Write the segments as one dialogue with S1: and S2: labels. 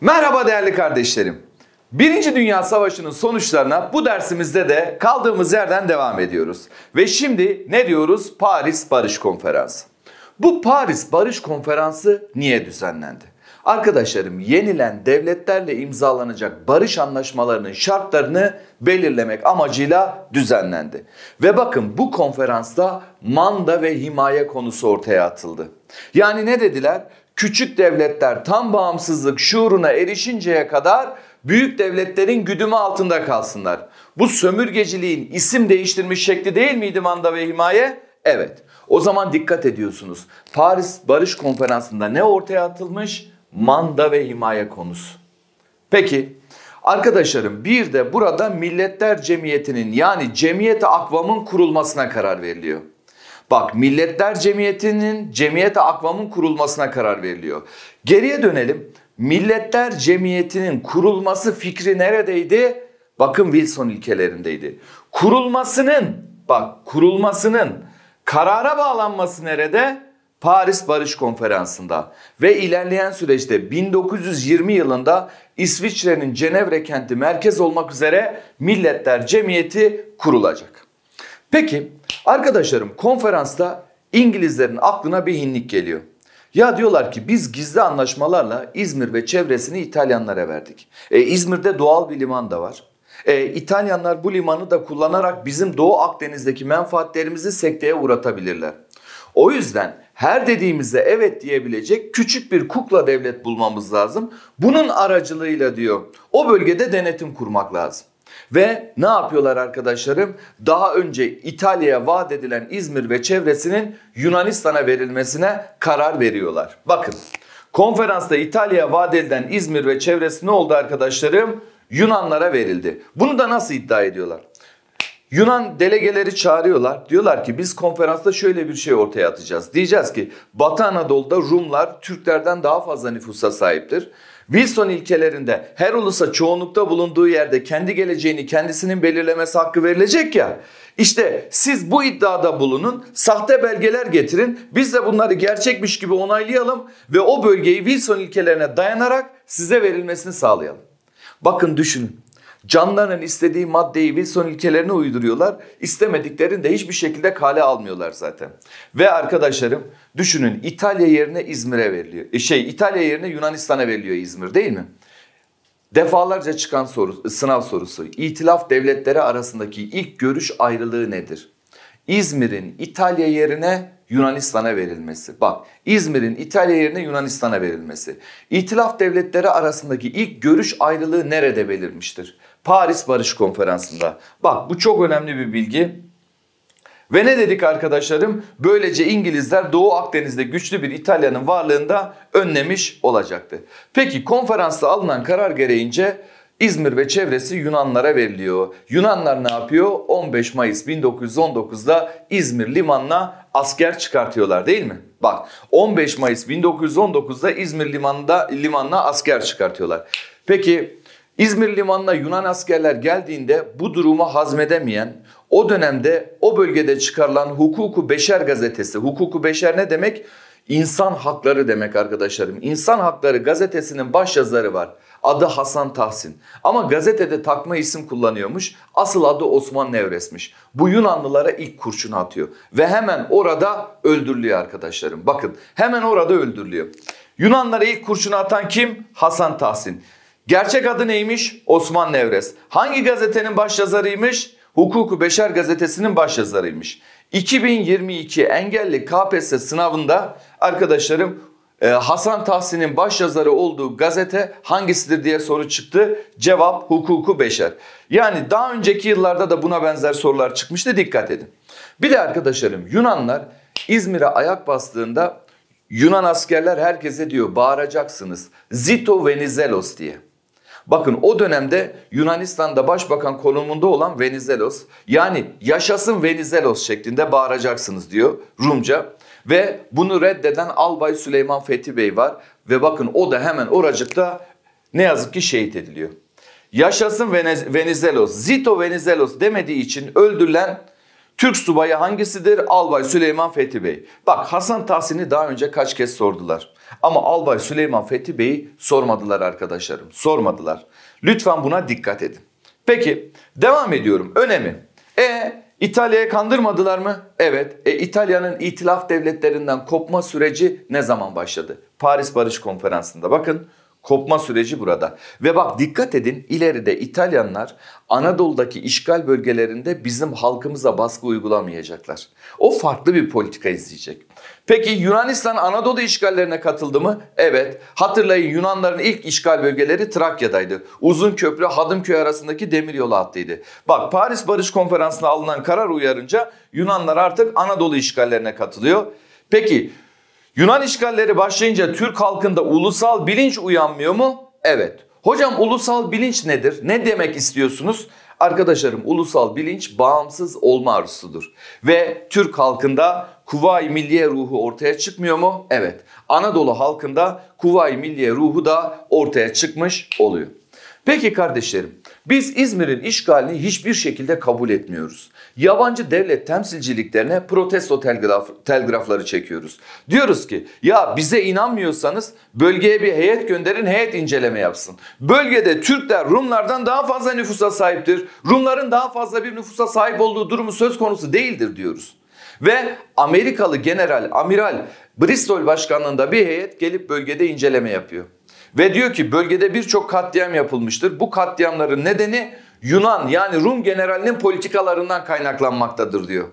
S1: Merhaba değerli kardeşlerim. Birinci Dünya Savaşı'nın sonuçlarına bu dersimizde de kaldığımız yerden devam ediyoruz. Ve şimdi ne diyoruz? Paris Barış Konferansı. Bu Paris Barış Konferansı niye düzenlendi? Arkadaşlarım yenilen devletlerle imzalanacak barış anlaşmalarının şartlarını belirlemek amacıyla düzenlendi. Ve bakın bu konferansta manda ve himaye konusu ortaya atıldı. Yani ne dediler? Küçük devletler tam bağımsızlık şuuruna erişinceye kadar büyük devletlerin güdümü altında kalsınlar. Bu sömürgeciliğin isim değiştirmiş şekli değil miydi manda ve himaye? Evet. O zaman dikkat ediyorsunuz. Paris Barış Konferansı'nda ne ortaya atılmış? Manda ve himaye konusu. Peki arkadaşlarım bir de burada Milletler Cemiyeti'nin yani Cemiyet-i Akvam'ın kurulmasına karar veriliyor. Bak Milletler Cemiyeti'nin Cemiyet-i Akvam'ın kurulmasına karar veriliyor. Geriye dönelim. Milletler Cemiyeti'nin kurulması fikri neredeydi? Bakın Wilson ilkelerindeydi. Kurulmasının bak kurulmasının karara bağlanması nerede? Paris Barış Konferansı'nda ve ilerleyen süreçte 1920 yılında İsviçre'nin Cenevre kenti merkez olmak üzere Milletler Cemiyeti kurulacak. Peki arkadaşlarım konferansta İngilizlerin aklına bir hinlik geliyor. Ya diyorlar ki biz gizli anlaşmalarla İzmir ve çevresini İtalyanlara verdik. E, İzmir'de doğal bir liman da var. E, İtalyanlar bu limanı da kullanarak bizim Doğu Akdeniz'deki menfaatlerimizi sekteye uğratabilirler. O yüzden her dediğimizde evet diyebilecek küçük bir kukla devlet bulmamız lazım. Bunun aracılığıyla diyor o bölgede denetim kurmak lazım. Ve ne yapıyorlar arkadaşlarım? Daha önce İtalya'ya vaat edilen İzmir ve çevresinin Yunanistan'a verilmesine karar veriyorlar. Bakın konferansta İtalya'ya vaat edilen İzmir ve çevresi ne oldu arkadaşlarım? Yunanlara verildi. Bunu da nasıl iddia ediyorlar? Yunan delegeleri çağırıyorlar. Diyorlar ki biz konferansta şöyle bir şey ortaya atacağız. Diyeceğiz ki Batı Anadolu'da Rumlar Türklerden daha fazla nüfusa sahiptir. Wilson ilkelerinde her ulusa çoğunlukta bulunduğu yerde kendi geleceğini kendisinin belirlemesi hakkı verilecek ya. İşte siz bu iddiada bulunun, sahte belgeler getirin, biz de bunları gerçekmiş gibi onaylayalım ve o bölgeyi Wilson ilkelerine dayanarak size verilmesini sağlayalım. Bakın düşünün. Canlarının istediği maddeyi Wilson ilkelerine uyduruyorlar. İstemediklerini de hiçbir şekilde kale almıyorlar zaten. Ve arkadaşlarım düşünün İtalya yerine İzmir'e veriliyor. E, şey İtalya yerine Yunanistan'a veriliyor İzmir değil mi? Defalarca çıkan soru, sınav sorusu. İtilaf devletleri arasındaki ilk görüş ayrılığı nedir? İzmir'in İtalya yerine Yunanistan'a verilmesi. Bak İzmir'in İtalya yerine Yunanistan'a verilmesi. İtilaf devletleri arasındaki ilk görüş ayrılığı nerede belirmiştir? Paris Barış Konferansı'nda. Bak bu çok önemli bir bilgi. Ve ne dedik arkadaşlarım? Böylece İngilizler Doğu Akdeniz'de güçlü bir İtalya'nın varlığında önlemiş olacaktı. Peki konferansta alınan karar gereğince İzmir ve çevresi Yunanlara veriliyor. Yunanlar ne yapıyor? 15 Mayıs 1919'da İzmir limanına asker çıkartıyorlar değil mi? Bak 15 Mayıs 1919'da İzmir limanında limanına asker çıkartıyorlar. Peki İzmir limanına Yunan askerler geldiğinde bu durumu hazmedemeyen o dönemde o bölgede çıkarılan Hukuku Beşer gazetesi. Hukuku Beşer ne demek? İnsan hakları demek arkadaşlarım. İnsan hakları gazetesinin başyazarı var. Adı Hasan Tahsin. Ama gazetede takma isim kullanıyormuş. Asıl adı Osman Nevres'miş. Bu Yunanlılara ilk kurşunu atıyor. Ve hemen orada öldürülüyor arkadaşlarım. Bakın hemen orada öldürülüyor. Yunanlara ilk kurşunu atan kim? Hasan Tahsin. Gerçek adı neymiş? Osman Nevres. Hangi gazetenin başyazarıymış? Hukuku Beşer gazetesinin başyazarıymış. 2022 engelli KPSS sınavında arkadaşlarım e, Hasan Tahsin'in başyazarı olduğu gazete hangisidir diye soru çıktı. Cevap hukuku beşer. Yani daha önceki yıllarda da buna benzer sorular çıkmıştı dikkat edin. Bir de arkadaşlarım Yunanlar İzmir'e ayak bastığında Yunan askerler herkese diyor bağıracaksınız. Zito Venizelos diye. Bakın o dönemde Yunanistan'da başbakan konumunda olan Venizelos yani yaşasın Venizelos şeklinde bağıracaksınız diyor Rumca. Ve bunu reddeden Albay Süleyman Fethi Bey var ve bakın o da hemen oracıkta ne yazık ki şehit ediliyor. Yaşasın Venizelos, Zito Venizelos demediği için öldürülen Türk subayı hangisidir? Albay Süleyman Fethi Bey. Bak Hasan Tahsin'i daha önce kaç kez sordular. Ama Albay Süleyman Fethi Bey'i sormadılar arkadaşlarım. Sormadılar. Lütfen buna dikkat edin. Peki devam ediyorum. Önemi. E İtalya'ya kandırmadılar mı? Evet. E, İtalya'nın itilaf devletlerinden kopma süreci ne zaman başladı? Paris Barış Konferansı'nda bakın Kopma süreci burada. Ve bak dikkat edin ileride İtalyanlar Anadolu'daki işgal bölgelerinde bizim halkımıza baskı uygulamayacaklar. O farklı bir politika izleyecek. Peki Yunanistan Anadolu işgallerine katıldı mı? Evet. Hatırlayın Yunanların ilk işgal bölgeleri Trakya'daydı. Uzun köprü Hadımköy arasındaki demiryolu hattıydı. Bak Paris Barış Konferansı'na alınan karar uyarınca Yunanlar artık Anadolu işgallerine katılıyor. Peki Yunan işgalleri başlayınca Türk halkında ulusal bilinç uyanmıyor mu? Evet. Hocam ulusal bilinç nedir? Ne demek istiyorsunuz? Arkadaşlarım ulusal bilinç bağımsız olma arzusudur. Ve Türk halkında kuvay Milliye ruhu ortaya çıkmıyor mu? Evet. Anadolu halkında kuvay Milliye ruhu da ortaya çıkmış oluyor. Peki kardeşlerim biz İzmir'in işgalini hiçbir şekilde kabul etmiyoruz yabancı devlet temsilciliklerine protesto telgraf, telgrafları çekiyoruz. Diyoruz ki ya bize inanmıyorsanız bölgeye bir heyet gönderin heyet inceleme yapsın. Bölgede Türkler Rumlardan daha fazla nüfusa sahiptir. Rumların daha fazla bir nüfusa sahip olduğu durumu söz konusu değildir diyoruz. Ve Amerikalı general, amiral Bristol başkanlığında bir heyet gelip bölgede inceleme yapıyor. Ve diyor ki bölgede birçok katliam yapılmıştır. Bu katliamların nedeni Yunan yani Rum generalinin politikalarından kaynaklanmaktadır diyor.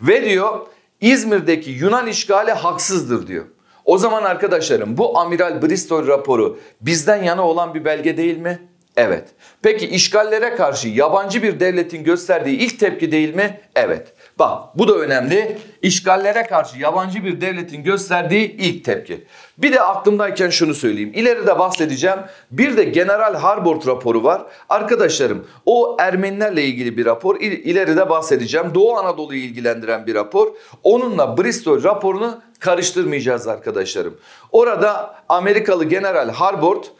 S1: Ve diyor İzmir'deki Yunan işgali haksızdır diyor. O zaman arkadaşlarım bu Amiral Bristol raporu bizden yana olan bir belge değil mi? Evet. Peki işgallere karşı yabancı bir devletin gösterdiği ilk tepki değil mi? Evet. Bak bu da önemli. İşgallere karşı yabancı bir devletin gösterdiği ilk tepki. Bir de aklımdayken şunu söyleyeyim. İleride bahsedeceğim. Bir de General Harbort raporu var. Arkadaşlarım o Ermenilerle ilgili bir rapor. İleride bahsedeceğim. Doğu Anadolu'yu ilgilendiren bir rapor. Onunla Bristol raporunu karıştırmayacağız arkadaşlarım. Orada Amerikalı General Harbort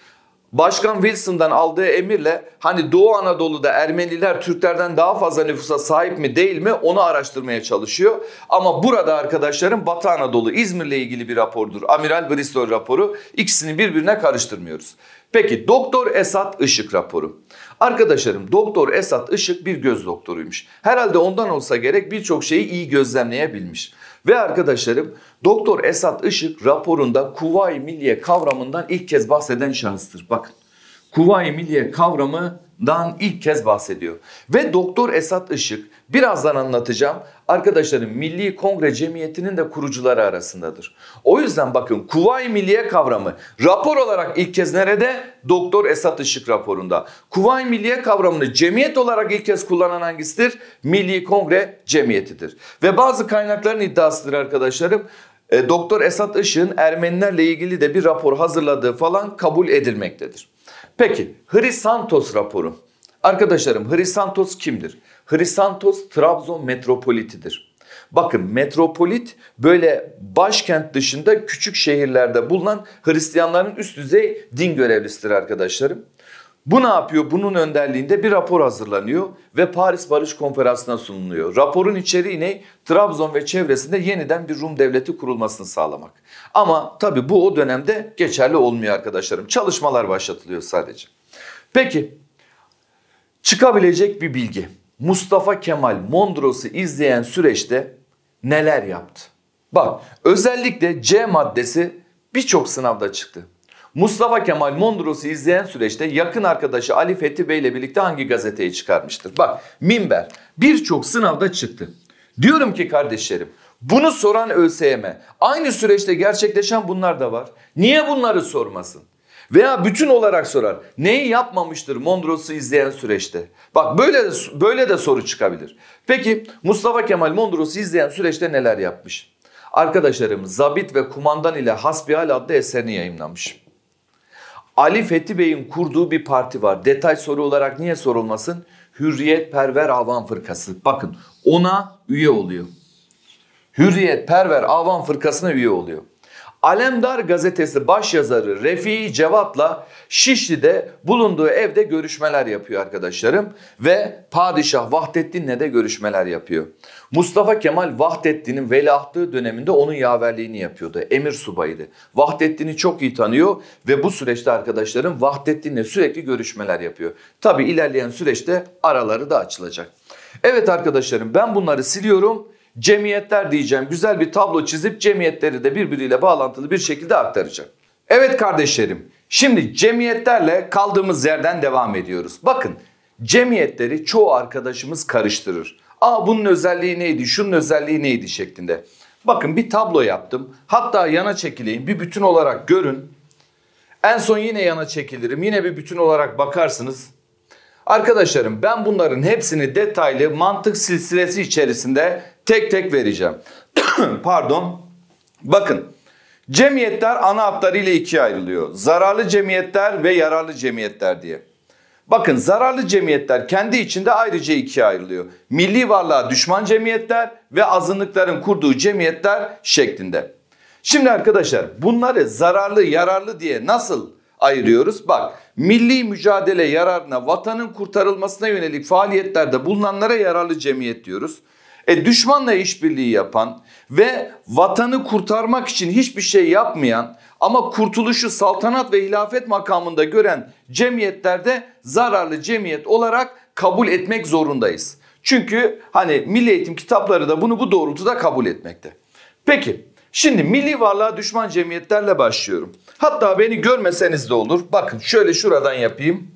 S1: Başkan Wilson'dan aldığı emirle hani Doğu Anadolu'da Ermeniler Türklerden daha fazla nüfusa sahip mi değil mi onu araştırmaya çalışıyor. Ama burada arkadaşlarım Batı Anadolu İzmir'le ilgili bir rapordur. Amiral Bristol raporu ikisini birbirine karıştırmıyoruz. Peki Doktor Esat Işık raporu. Arkadaşlarım Doktor Esat Işık bir göz doktoruymuş. Herhalde ondan olsa gerek birçok şeyi iyi gözlemleyebilmiş. Ve arkadaşlarım Doktor Esat Işık raporunda Kuvayi Milliye kavramından ilk kez bahseden şahıstır. Bakın Kuvayi Milliye kavramı dan ilk kez bahsediyor. Ve Doktor Esat Işık birazdan anlatacağım arkadaşlarım Milli Kongre Cemiyeti'nin de kurucuları arasındadır. O yüzden bakın Kuvayi Milliye kavramı rapor olarak ilk kez nerede? Doktor Esat Işık raporunda. Kuvayi Milliye kavramını cemiyet olarak ilk kez kullanan hangisidir? Milli Kongre Cemiyeti'dir. Ve bazı kaynakların iddiasıdır arkadaşlarım. E, Doktor Esat Işık'ın Ermenilerle ilgili de bir rapor hazırladığı falan kabul edilmektedir. Peki Hristantos raporu. Arkadaşlarım Hristantos kimdir? Hristantos Trabzon metropolitidir. Bakın metropolit böyle başkent dışında küçük şehirlerde bulunan Hristiyanların üst düzey din görevlisidir arkadaşlarım. Bu ne yapıyor? Bunun önderliğinde bir rapor hazırlanıyor ve Paris Barış Konferansı'na sunuluyor. Raporun içeriği ne? Trabzon ve çevresinde yeniden bir Rum devleti kurulmasını sağlamak. Ama tabii bu o dönemde geçerli olmuyor arkadaşlarım. Çalışmalar başlatılıyor sadece. Peki çıkabilecek bir bilgi. Mustafa Kemal Mondros'u izleyen süreçte neler yaptı? Bak özellikle C maddesi birçok sınavda çıktı. Mustafa Kemal Mondros'u izleyen süreçte yakın arkadaşı Ali Fethi Bey ile birlikte hangi gazeteyi çıkarmıştır? Bak Minber birçok sınavda çıktı. Diyorum ki kardeşlerim bunu soran ÖSYM aynı süreçte gerçekleşen bunlar da var. Niye bunları sormasın? Veya bütün olarak sorar. Neyi yapmamıştır Mondros'u izleyen süreçte? Bak böyle de, böyle de soru çıkabilir. Peki Mustafa Kemal Mondros'u izleyen süreçte neler yapmış? Arkadaşlarım Zabit ve Kumandan ile Hasbihal adlı eserini yayınlamış. Ali Fethi Bey'in kurduğu bir parti var. Detay soru olarak niye sorulmasın? Perver Avam Fırkası. Bakın ona üye oluyor. Hürriyet Perver Avan fırkasına üye oluyor. Alemdar gazetesi başyazarı Refi Cevat'la Şişli'de bulunduğu evde görüşmeler yapıyor arkadaşlarım ve Padişah Vahdettin'le de görüşmeler yapıyor. Mustafa Kemal Vahdettin'in veliahtlığı döneminde onun yaverliğini yapıyordu. Emir subayıydı. Vahdettin'i çok iyi tanıyor ve bu süreçte arkadaşlarım Vahdettin'le sürekli görüşmeler yapıyor. Tabi ilerleyen süreçte araları da açılacak. Evet arkadaşlarım ben bunları siliyorum cemiyetler diyeceğim. Güzel bir tablo çizip cemiyetleri de birbiriyle bağlantılı bir şekilde aktaracağım. Evet kardeşlerim şimdi cemiyetlerle kaldığımız yerden devam ediyoruz. Bakın cemiyetleri çoğu arkadaşımız karıştırır. Aa bunun özelliği neydi şunun özelliği neydi şeklinde. Bakın bir tablo yaptım. Hatta yana çekileyim bir bütün olarak görün. En son yine yana çekilirim. Yine bir bütün olarak bakarsınız. Arkadaşlarım ben bunların hepsini detaylı mantık silsilesi içerisinde tek tek vereceğim. Pardon. Bakın. Cemiyetler ana hatları ile ikiye ayrılıyor. Zararlı cemiyetler ve yararlı cemiyetler diye. Bakın zararlı cemiyetler kendi içinde ayrıca ikiye ayrılıyor. Milli varlığa düşman cemiyetler ve azınlıkların kurduğu cemiyetler şeklinde. Şimdi arkadaşlar bunları zararlı yararlı diye nasıl ayırıyoruz. Bak milli mücadele yararına vatanın kurtarılmasına yönelik faaliyetlerde bulunanlara yararlı cemiyet diyoruz. E, düşmanla işbirliği yapan ve vatanı kurtarmak için hiçbir şey yapmayan ama kurtuluşu saltanat ve hilafet makamında gören cemiyetlerde zararlı cemiyet olarak kabul etmek zorundayız. Çünkü hani milli eğitim kitapları da bunu bu doğrultuda kabul etmekte. Peki Şimdi milli varlığa düşman cemiyetlerle başlıyorum. Hatta beni görmeseniz de olur. Bakın şöyle şuradan yapayım.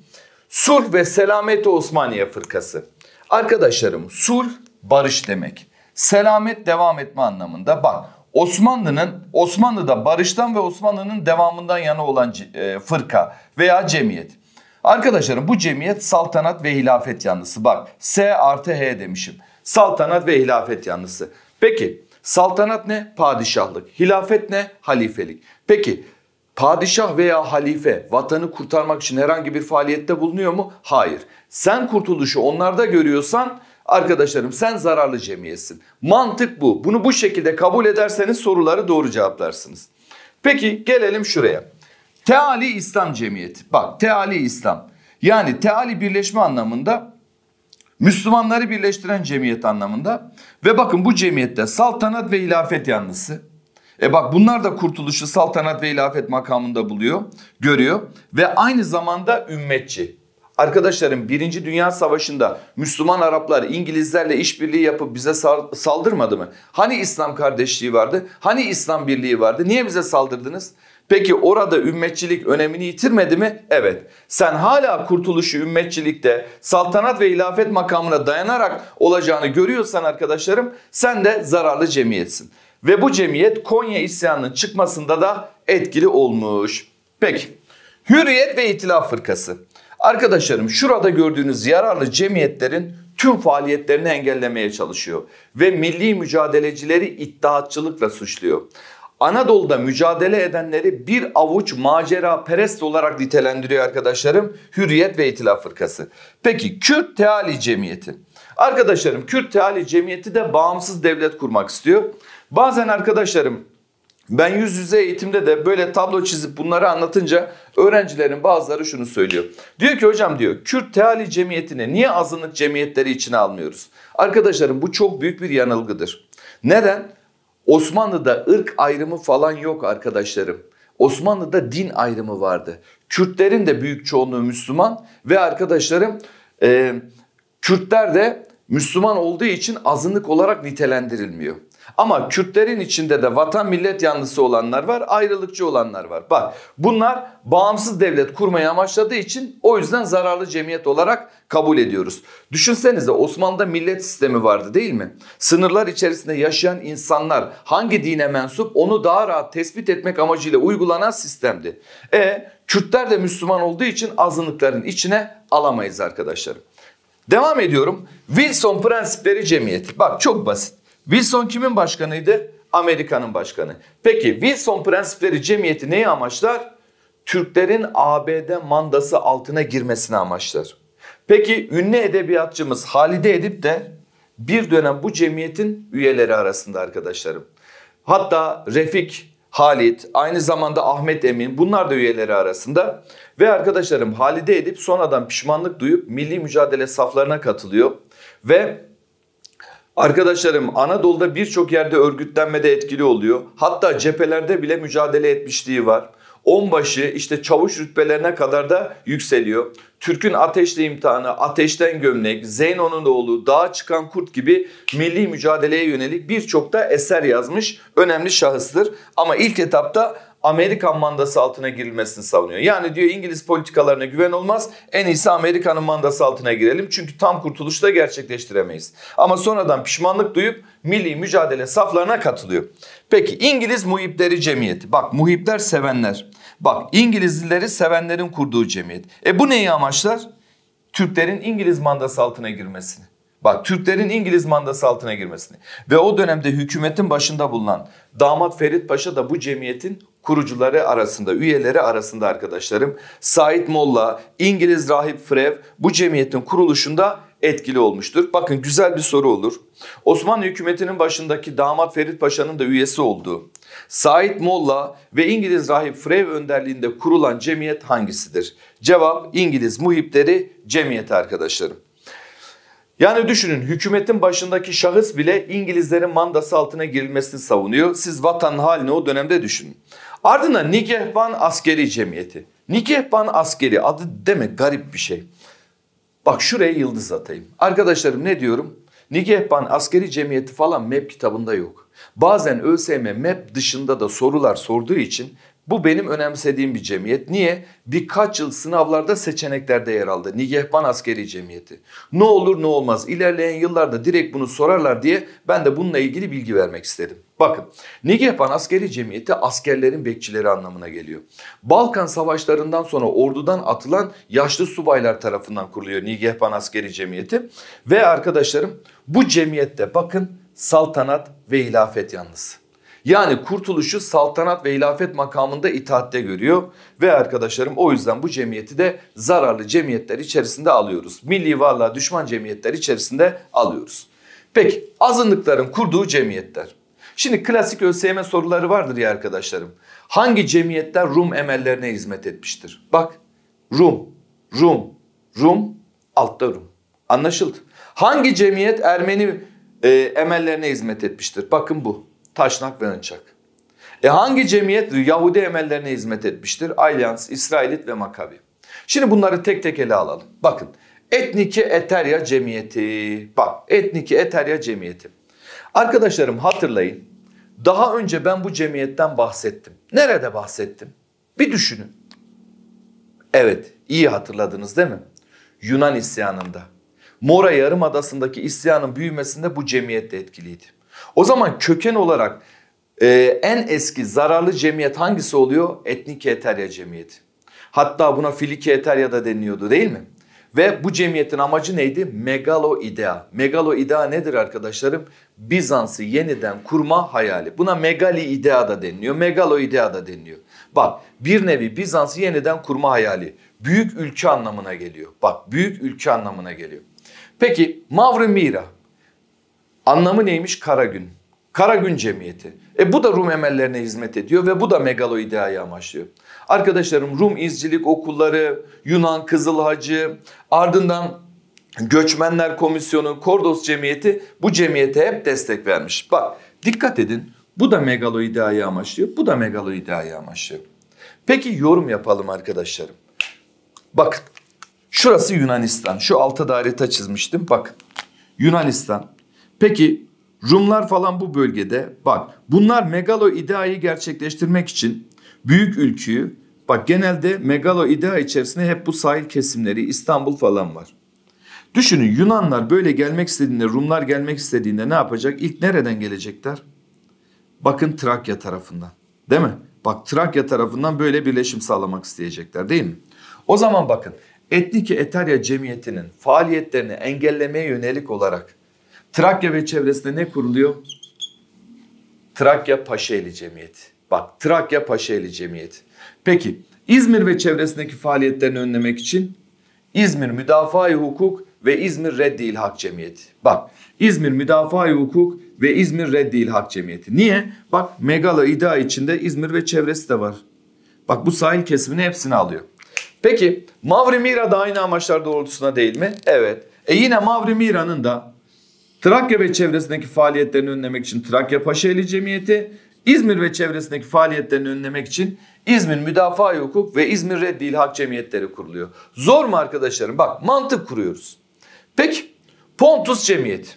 S1: Sulh ve Selamet Osmaniye Fırkası. Arkadaşlarım sulh barış demek. Selamet devam etme anlamında. Bak Osmanlı'nın Osmanlı'da barıştan ve Osmanlı'nın devamından yana olan e, fırka veya cemiyet. Arkadaşlarım bu cemiyet saltanat ve hilafet yanlısı. Bak S artı H demişim. Saltanat ve hilafet yanlısı. Peki Saltanat ne? Padişahlık. Hilafet ne? Halifelik. Peki Padişah veya halife vatanı kurtarmak için herhangi bir faaliyette bulunuyor mu? Hayır. Sen kurtuluşu onlarda görüyorsan arkadaşlarım sen zararlı cemiyetsin. Mantık bu. Bunu bu şekilde kabul ederseniz soruları doğru cevaplarsınız. Peki gelelim şuraya. Teali İslam Cemiyeti. Bak Teali İslam. Yani Teali birleşme anlamında Müslümanları birleştiren cemiyet anlamında. Ve bakın bu cemiyette saltanat ve hilafet yanlısı. E bak bunlar da kurtuluşu saltanat ve hilafet makamında buluyor, görüyor ve aynı zamanda ümmetçi. Arkadaşlarım Birinci Dünya Savaşı'nda Müslüman Araplar İngilizlerle işbirliği yapıp bize saldırmadı mı? Hani İslam kardeşliği vardı? Hani İslam birliği vardı? Niye bize saldırdınız? Peki orada ümmetçilik önemini yitirmedi mi? Evet. Sen hala kurtuluşu ümmetçilikte saltanat ve hilafet makamına dayanarak olacağını görüyorsan arkadaşlarım sen de zararlı cemiyetsin. Ve bu cemiyet Konya isyanının çıkmasında da etkili olmuş. Peki Hürriyet ve İtilaf Fırkası. Arkadaşlarım şurada gördüğünüz yararlı cemiyetlerin tüm faaliyetlerini engellemeye çalışıyor ve milli mücadelecileri iddiatçılıkla suçluyor. Anadolu'da mücadele edenleri bir avuç macera perest olarak nitelendiriyor arkadaşlarım Hürriyet ve İtilaf Fırkası. Peki Kürt Teali Cemiyeti. Arkadaşlarım Kürt Teali Cemiyeti de bağımsız devlet kurmak istiyor. Bazen arkadaşlarım ben yüz yüze eğitimde de böyle tablo çizip bunları anlatınca öğrencilerin bazıları şunu söylüyor. Diyor ki hocam diyor Kürt Teali Cemiyeti'ni niye azınlık cemiyetleri içine almıyoruz? Arkadaşlarım bu çok büyük bir yanılgıdır. Neden? Osmanlı'da ırk ayrımı falan yok arkadaşlarım. Osmanlı'da din ayrımı vardı. Kürtlerin de büyük çoğunluğu Müslüman ve arkadaşlarım e, Kürtler de Müslüman olduğu için azınlık olarak nitelendirilmiyor. Ama Kürtlerin içinde de vatan millet yanlısı olanlar var, ayrılıkçı olanlar var. Bak bunlar bağımsız devlet kurmayı amaçladığı için o yüzden zararlı cemiyet olarak kabul ediyoruz. Düşünsenize Osmanlı'da millet sistemi vardı değil mi? Sınırlar içerisinde yaşayan insanlar hangi dine mensup onu daha rahat tespit etmek amacıyla uygulanan sistemdi. E Kürtler de Müslüman olduğu için azınlıkların içine alamayız arkadaşlarım. Devam ediyorum. Wilson prensipleri cemiyeti. Bak çok basit. Wilson kimin başkanıydı? Amerika'nın başkanı. Peki Wilson prensipleri cemiyeti neyi amaçlar? Türklerin ABD mandası altına girmesini amaçlar. Peki ünlü edebiyatçımız Halide Edip de bir dönem bu cemiyetin üyeleri arasında arkadaşlarım. Hatta Refik, Halit, aynı zamanda Ahmet Emin bunlar da üyeleri arasında. Ve arkadaşlarım Halide Edip sonradan pişmanlık duyup milli mücadele saflarına katılıyor. Ve Arkadaşlarım Anadolu'da birçok yerde örgütlenmede etkili oluyor. Hatta cephelerde bile mücadele etmişliği var. Onbaşı işte çavuş rütbelerine kadar da yükseliyor. Türk'ün ateşle imtihanı, ateşten gömlek, Zeyno'nun oğlu, dağa çıkan kurt gibi milli mücadeleye yönelik birçok da eser yazmış önemli şahıstır. Ama ilk etapta Amerikan mandası altına girilmesini savunuyor. Yani diyor İngiliz politikalarına güven olmaz. En iyisi Amerika'nın mandası altına girelim. Çünkü tam kurtuluşu da gerçekleştiremeyiz. Ama sonradan pişmanlık duyup milli mücadele saflarına katılıyor. Peki İngiliz Muhipleri Cemiyeti. Bak muhipler sevenler. Bak İngilizlileri sevenlerin kurduğu cemiyet. E bu neyi amaçlar? Türklerin İngiliz mandası altına girmesini. Bak Türklerin İngiliz mandası altına girmesini ve o dönemde hükümetin başında bulunan damat Ferit Paşa da bu cemiyetin kurucuları arasında, üyeleri arasında arkadaşlarım Said Molla, İngiliz rahip Frev bu cemiyetin kuruluşunda etkili olmuştur. Bakın güzel bir soru olur. Osmanlı hükümetinin başındaki damat Ferit Paşa'nın da üyesi olduğu Said Molla ve İngiliz rahip Frev önderliğinde kurulan cemiyet hangisidir? Cevap İngiliz muhipleri cemiyeti arkadaşlarım. Yani düşünün hükümetin başındaki şahıs bile İngilizlerin mandası altına girilmesini savunuyor. Siz vatan halini o dönemde düşünün. Ardından Nikehban Askeri Cemiyeti. Nikehban Askeri adı demek garip bir şey. Bak şuraya yıldız atayım. Arkadaşlarım ne diyorum? Nikehban Askeri Cemiyeti falan MEP kitabında yok. Bazen ÖSYM MEP dışında da sorular sorduğu için bu benim önemsediğim bir cemiyet. Niye? Birkaç yıl sınavlarda seçeneklerde yer aldı. Nigehban Askeri Cemiyeti. Ne olur ne olmaz ilerleyen yıllarda direkt bunu sorarlar diye ben de bununla ilgili bilgi vermek istedim. Bakın Nigehban Askeri Cemiyeti askerlerin bekçileri anlamına geliyor. Balkan savaşlarından sonra ordudan atılan yaşlı subaylar tarafından kuruluyor Nigehban Askeri Cemiyeti. Ve arkadaşlarım bu cemiyette bakın saltanat ve hilafet yanlısı. Yani kurtuluşu saltanat ve hilafet makamında itaatte görüyor ve arkadaşlarım o yüzden bu cemiyeti de zararlı cemiyetler içerisinde alıyoruz. Milli varlığa düşman cemiyetler içerisinde alıyoruz. Peki azınlıkların kurduğu cemiyetler. Şimdi klasik ÖSYM soruları vardır ya arkadaşlarım. Hangi cemiyetler Rum emellerine hizmet etmiştir? Bak Rum, Rum, Rum, altta Rum. Anlaşıldı. Hangi cemiyet Ermeni e, emellerine hizmet etmiştir? Bakın bu taşnak ve önçak. E hangi cemiyet Yahudi emellerine hizmet etmiştir? Alyans, İsrailit ve Makabi. Şimdi bunları tek tek ele alalım. Bakın Etniki Eterya Cemiyeti. Bak Etniki Eterya Cemiyeti. Arkadaşlarım hatırlayın. Daha önce ben bu cemiyetten bahsettim. Nerede bahsettim? Bir düşünün. Evet iyi hatırladınız değil mi? Yunan isyanında. Mora Yarımadası'ndaki isyanın büyümesinde bu cemiyet de etkiliydi. O zaman köken olarak e, en eski zararlı cemiyet hangisi oluyor? Etnik Eterya cemiyeti. Hatta buna Filiki Eterya da deniliyordu değil mi? Ve bu cemiyetin amacı neydi? Megalo idea. Megalo idea nedir arkadaşlarım? Bizans'ı yeniden kurma hayali. Buna megali idea da deniliyor. Megalo idea da deniliyor. Bak bir nevi Bizans'ı yeniden kurma hayali. Büyük ülke anlamına geliyor. Bak büyük ülke anlamına geliyor. Peki Mavri Mira Anlamı neymiş? Kara Gün? Kara Gün Cemiyeti. E bu da Rum emellerine hizmet ediyor ve bu da Megalo megaloideayı amaçlıyor. Arkadaşlarım Rum izcilik okulları, Yunan Kızıl Hacı, ardından Göçmenler Komisyonu, Kordos Cemiyeti bu cemiyete hep destek vermiş. Bak dikkat edin bu da Megalo megaloideayı amaçlıyor, bu da Megalo megaloideayı amaçlıyor. Peki yorum yapalım arkadaşlarım. Bakın şurası Yunanistan. Şu alta daire çizmiştim. Bakın Yunanistan Peki Rumlar falan bu bölgede bak bunlar megalo ideayı gerçekleştirmek için büyük ülküyü bak genelde megalo idea içerisinde hep bu sahil kesimleri İstanbul falan var. Düşünün Yunanlar böyle gelmek istediğinde Rumlar gelmek istediğinde ne yapacak? İlk nereden gelecekler? Bakın Trakya tarafından değil mi? Bak Trakya tarafından böyle birleşim sağlamak isteyecekler değil mi? O zaman bakın Etnik Eterya Cemiyeti'nin faaliyetlerini engellemeye yönelik olarak Trakya ve çevresinde ne kuruluyor? Trakya Paşaeli Cemiyeti. Bak Trakya Paşaeli Cemiyeti. Peki İzmir ve çevresindeki faaliyetlerini önlemek için İzmir Müdafaa-i Hukuk ve İzmir Reddi İlhak Cemiyeti. Bak İzmir Müdafaa-i Hukuk ve İzmir Reddi İlhak Cemiyeti. Niye? Bak Megala İda içinde İzmir ve çevresi de var. Bak bu sahil kesimini hepsini alıyor. Peki Mavri Mira da aynı amaçlar doğrultusuna değil mi? Evet. E yine Mavri Mira'nın da Trakya ve çevresindeki faaliyetlerini önlemek için Trakya Paşaeli Cemiyeti, İzmir ve çevresindeki faaliyetlerini önlemek için İzmir Müdafaa Hukuk ve İzmir Reddi İlhak Cemiyetleri kuruluyor. Zor mu arkadaşlarım? Bak mantık kuruyoruz. Peki Pontus Cemiyeti.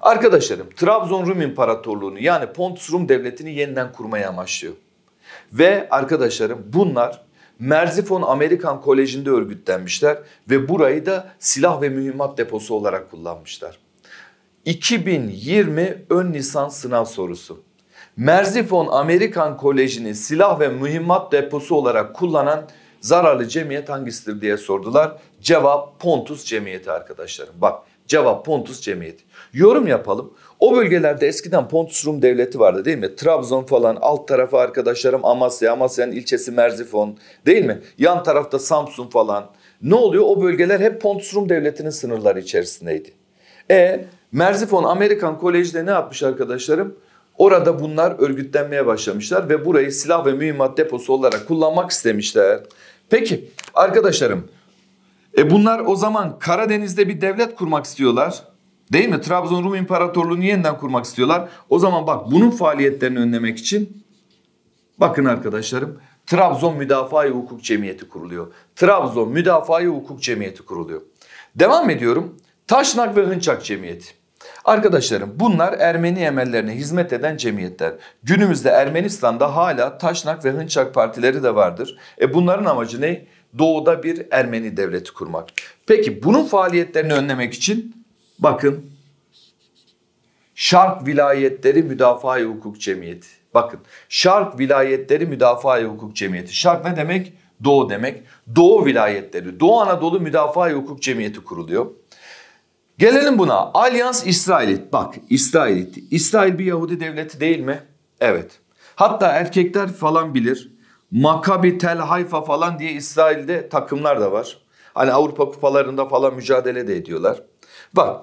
S1: Arkadaşlarım Trabzon Rum İmparatorluğunu yani Pontus Rum Devleti'ni yeniden kurmaya amaçlıyor. Ve arkadaşlarım bunlar Merzifon Amerikan Koleji'nde örgütlenmişler ve burayı da silah ve mühimmat deposu olarak kullanmışlar. 2020 ön nisan sınav sorusu. Merzifon Amerikan Koleji'ni silah ve mühimmat deposu olarak kullanan zararlı cemiyet hangisidir diye sordular. Cevap Pontus Cemiyeti arkadaşlarım. Bak cevap Pontus Cemiyeti. Yorum yapalım. O bölgelerde eskiden Pontus Rum Devleti vardı değil mi? Trabzon falan alt tarafı arkadaşlarım Amasya, Amasya'nın ilçesi Merzifon değil mi? Yan tarafta Samsun falan. Ne oluyor? O bölgeler hep Pontus Rum Devleti'nin sınırları içerisindeydi. E Merzifon Amerikan Kolej'de ne yapmış arkadaşlarım? Orada bunlar örgütlenmeye başlamışlar ve burayı silah ve mühimmat deposu olarak kullanmak istemişler. Peki arkadaşlarım e bunlar o zaman Karadeniz'de bir devlet kurmak istiyorlar. Değil mi? Trabzon Rum İmparatorluğu'nu yeniden kurmak istiyorlar. O zaman bak bunun faaliyetlerini önlemek için bakın arkadaşlarım Trabzon Müdafaa-i Hukuk Cemiyeti kuruluyor. Trabzon Müdafaa-i Hukuk Cemiyeti kuruluyor. Devam ediyorum. Taşnak ve Hınçak Cemiyeti. Arkadaşlarım bunlar Ermeni emellerine hizmet eden cemiyetler. Günümüzde Ermenistan'da hala Taşnak ve Hınçak partileri de vardır. E bunların amacı ne? Doğuda bir Ermeni devleti kurmak. Peki bunun faaliyetlerini önlemek için bakın Şark Vilayetleri Müdafaa-i Hukuk Cemiyeti. Bakın Şark Vilayetleri Müdafaa-i Hukuk Cemiyeti. Şark ne demek? Doğu demek. Doğu vilayetleri, Doğu Anadolu Müdafaa-i Hukuk Cemiyeti kuruluyor. Gelelim buna. Alyans İsrailit. Bak İsrailit. İsrail bir Yahudi devleti değil mi? Evet. Hatta erkekler falan bilir. Makabi Tel Hayfa falan diye İsrail'de takımlar da var. Hani Avrupa kupalarında falan mücadele de ediyorlar. Bak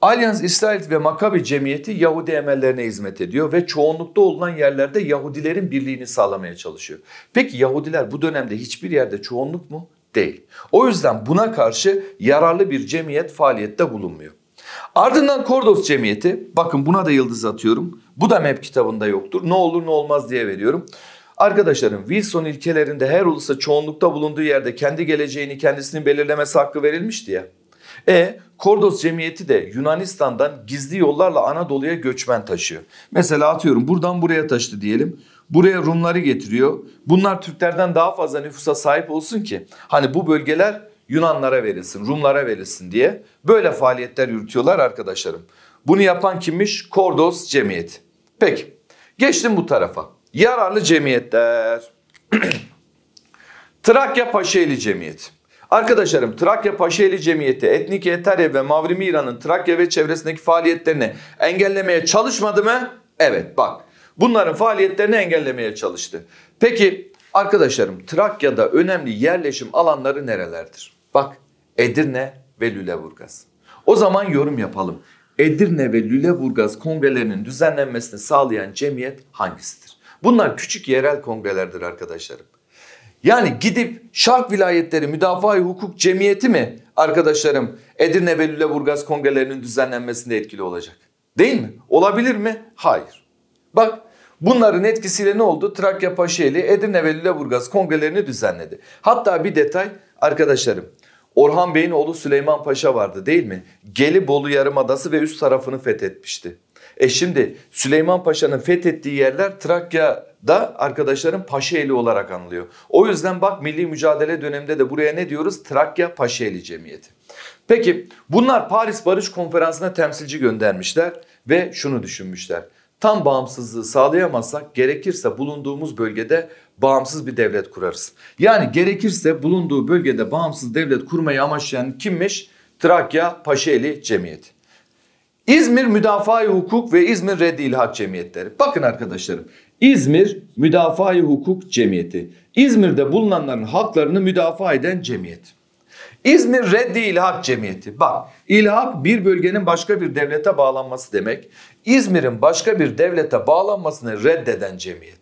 S1: Alyans İsrail ve Makabi cemiyeti Yahudi emellerine hizmet ediyor ve çoğunlukta olunan yerlerde Yahudilerin birliğini sağlamaya çalışıyor. Peki Yahudiler bu dönemde hiçbir yerde çoğunluk mu? değil. O yüzden buna karşı yararlı bir cemiyet faaliyette bulunmuyor. Ardından Kordos Cemiyeti, bakın buna da yıldız atıyorum. Bu da MEP kitabında yoktur. Ne olur ne olmaz diye veriyorum. Arkadaşlarım Wilson ilkelerinde her ulusa çoğunlukta bulunduğu yerde kendi geleceğini kendisinin belirlemesi hakkı verilmişti ya. E Kordos Cemiyeti de Yunanistan'dan gizli yollarla Anadolu'ya göçmen taşıyor. Mesela atıyorum buradan buraya taşıdı diyelim. Buraya Rumları getiriyor. Bunlar Türklerden daha fazla nüfusa sahip olsun ki hani bu bölgeler Yunanlara verilsin, Rumlara verilsin diye böyle faaliyetler yürütüyorlar arkadaşlarım. Bunu yapan kimmiş? Kordos Cemiyeti. Peki geçtim bu tarafa. Yararlı cemiyetler. Trakya Paşeli Cemiyeti. Arkadaşlarım Trakya Paşeli Cemiyeti etnik Eterya ve Mavrimi İran'ın Trakya ve çevresindeki faaliyetlerini engellemeye çalışmadı mı? Evet bak bunların faaliyetlerini engellemeye çalıştı. Peki arkadaşlarım Trakya'da önemli yerleşim alanları nerelerdir? Bak Edirne ve Lüleburgaz. O zaman yorum yapalım. Edirne ve Lüleburgaz kongrelerinin düzenlenmesini sağlayan cemiyet hangisidir? Bunlar küçük yerel kongrelerdir arkadaşlarım. Yani gidip Şark Vilayetleri Müdafaa-i Hukuk Cemiyeti mi arkadaşlarım Edirne ve Lüleburgaz kongrelerinin düzenlenmesinde etkili olacak? Değil mi? Olabilir mi? Hayır. Bak bunların etkisiyle ne oldu? Trakya Paşeli, Edirne ve Lüleburgaz kongrelerini düzenledi. Hatta bir detay arkadaşlarım. Orhan Bey'in oğlu Süleyman Paşa vardı değil mi? Gelibolu Yarımadası ve üst tarafını fethetmişti. E şimdi Süleyman Paşa'nın fethettiği yerler Trakya'da arkadaşların Paşaeli olarak anılıyor. O yüzden bak milli mücadele döneminde de buraya ne diyoruz? Trakya Paşaeli Cemiyeti. Peki bunlar Paris Barış Konferansı'na temsilci göndermişler ve şunu düşünmüşler tam bağımsızlığı sağlayamazsak gerekirse bulunduğumuz bölgede bağımsız bir devlet kurarız. Yani gerekirse bulunduğu bölgede bağımsız devlet kurmayı amaçlayan kimmiş? Trakya Paşeli Cemiyeti. İzmir Müdafaa-i Hukuk ve İzmir Reddi İlhak Cemiyetleri. Bakın arkadaşlarım İzmir Müdafaa-i Hukuk Cemiyeti. İzmir'de bulunanların haklarını müdafaa eden cemiyet. İzmir Reddi ilhak Cemiyeti. Bak ilhak bir bölgenin başka bir devlete bağlanması demek. İzmir'in başka bir devlete bağlanmasını reddeden cemiyet.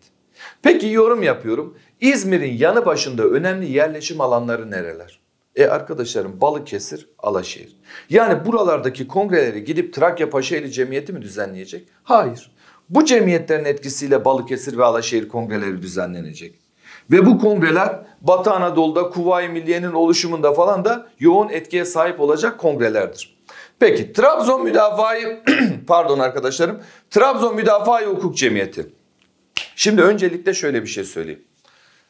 S1: Peki yorum yapıyorum. İzmir'in yanı başında önemli yerleşim alanları nereler? E arkadaşlarım Balıkesir, Alaşehir. Yani buralardaki kongreleri gidip Trakya Paşaeli Cemiyeti mi düzenleyecek? Hayır. Bu cemiyetlerin etkisiyle Balıkesir ve Alaşehir kongreleri düzenlenecek. Ve bu kongreler Batı Anadolu'da Kuvayi Milliye'nin oluşumunda falan da yoğun etkiye sahip olacak kongrelerdir. Peki Trabzon müdafaa pardon arkadaşlarım Trabzon müdafaa Hukuk Cemiyeti. Şimdi öncelikle şöyle bir şey söyleyeyim.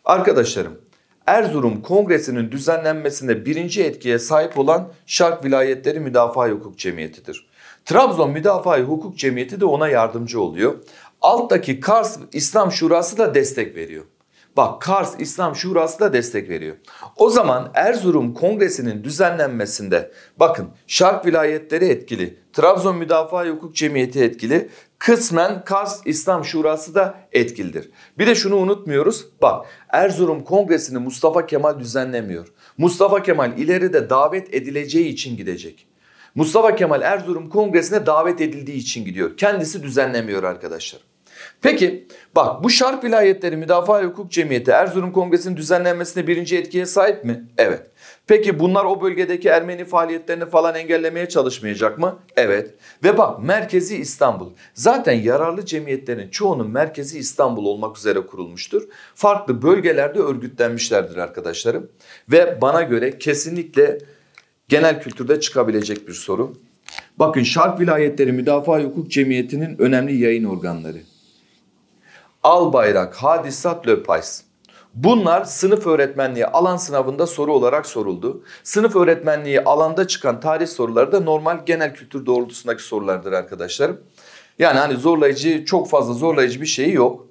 S1: Arkadaşlarım Erzurum Kongresi'nin düzenlenmesinde birinci etkiye sahip olan Şark Vilayetleri müdafaa Hukuk Cemiyeti'dir. Trabzon müdafaa Hukuk Cemiyeti de ona yardımcı oluyor. Alttaki Kars İslam Şurası da destek veriyor. Bak Kars İslam Şurası da destek veriyor. O zaman Erzurum Kongresi'nin düzenlenmesinde bakın Şark vilayetleri etkili, Trabzon Müdafaa Hukuk Cemiyeti etkili, kısmen Kars İslam Şurası da etkilidir. Bir de şunu unutmuyoruz. Bak Erzurum Kongresi'ni Mustafa Kemal düzenlemiyor. Mustafa Kemal ileride davet edileceği için gidecek. Mustafa Kemal Erzurum Kongresi'ne davet edildiği için gidiyor. Kendisi düzenlemiyor arkadaşlar. Peki bak bu Şark Vilayetleri Müdafaa Hukuk Cemiyeti Erzurum Kongresi'nin düzenlenmesine birinci etkiye sahip mi? Evet. Peki bunlar o bölgedeki Ermeni faaliyetlerini falan engellemeye çalışmayacak mı? Evet. Ve bak merkezi İstanbul. Zaten yararlı cemiyetlerin çoğunun merkezi İstanbul olmak üzere kurulmuştur. Farklı bölgelerde örgütlenmişlerdir arkadaşlarım. Ve bana göre kesinlikle genel kültürde çıkabilecek bir soru. Bakın Şark Vilayetleri Müdafaa Hukuk Cemiyeti'nin önemli yayın organları al bayrak, hadisat löpays. Bunlar sınıf öğretmenliği alan sınavında soru olarak soruldu. Sınıf öğretmenliği alanda çıkan tarih soruları da normal genel kültür doğrultusundaki sorulardır arkadaşlarım. Yani hani zorlayıcı çok fazla zorlayıcı bir şey yok.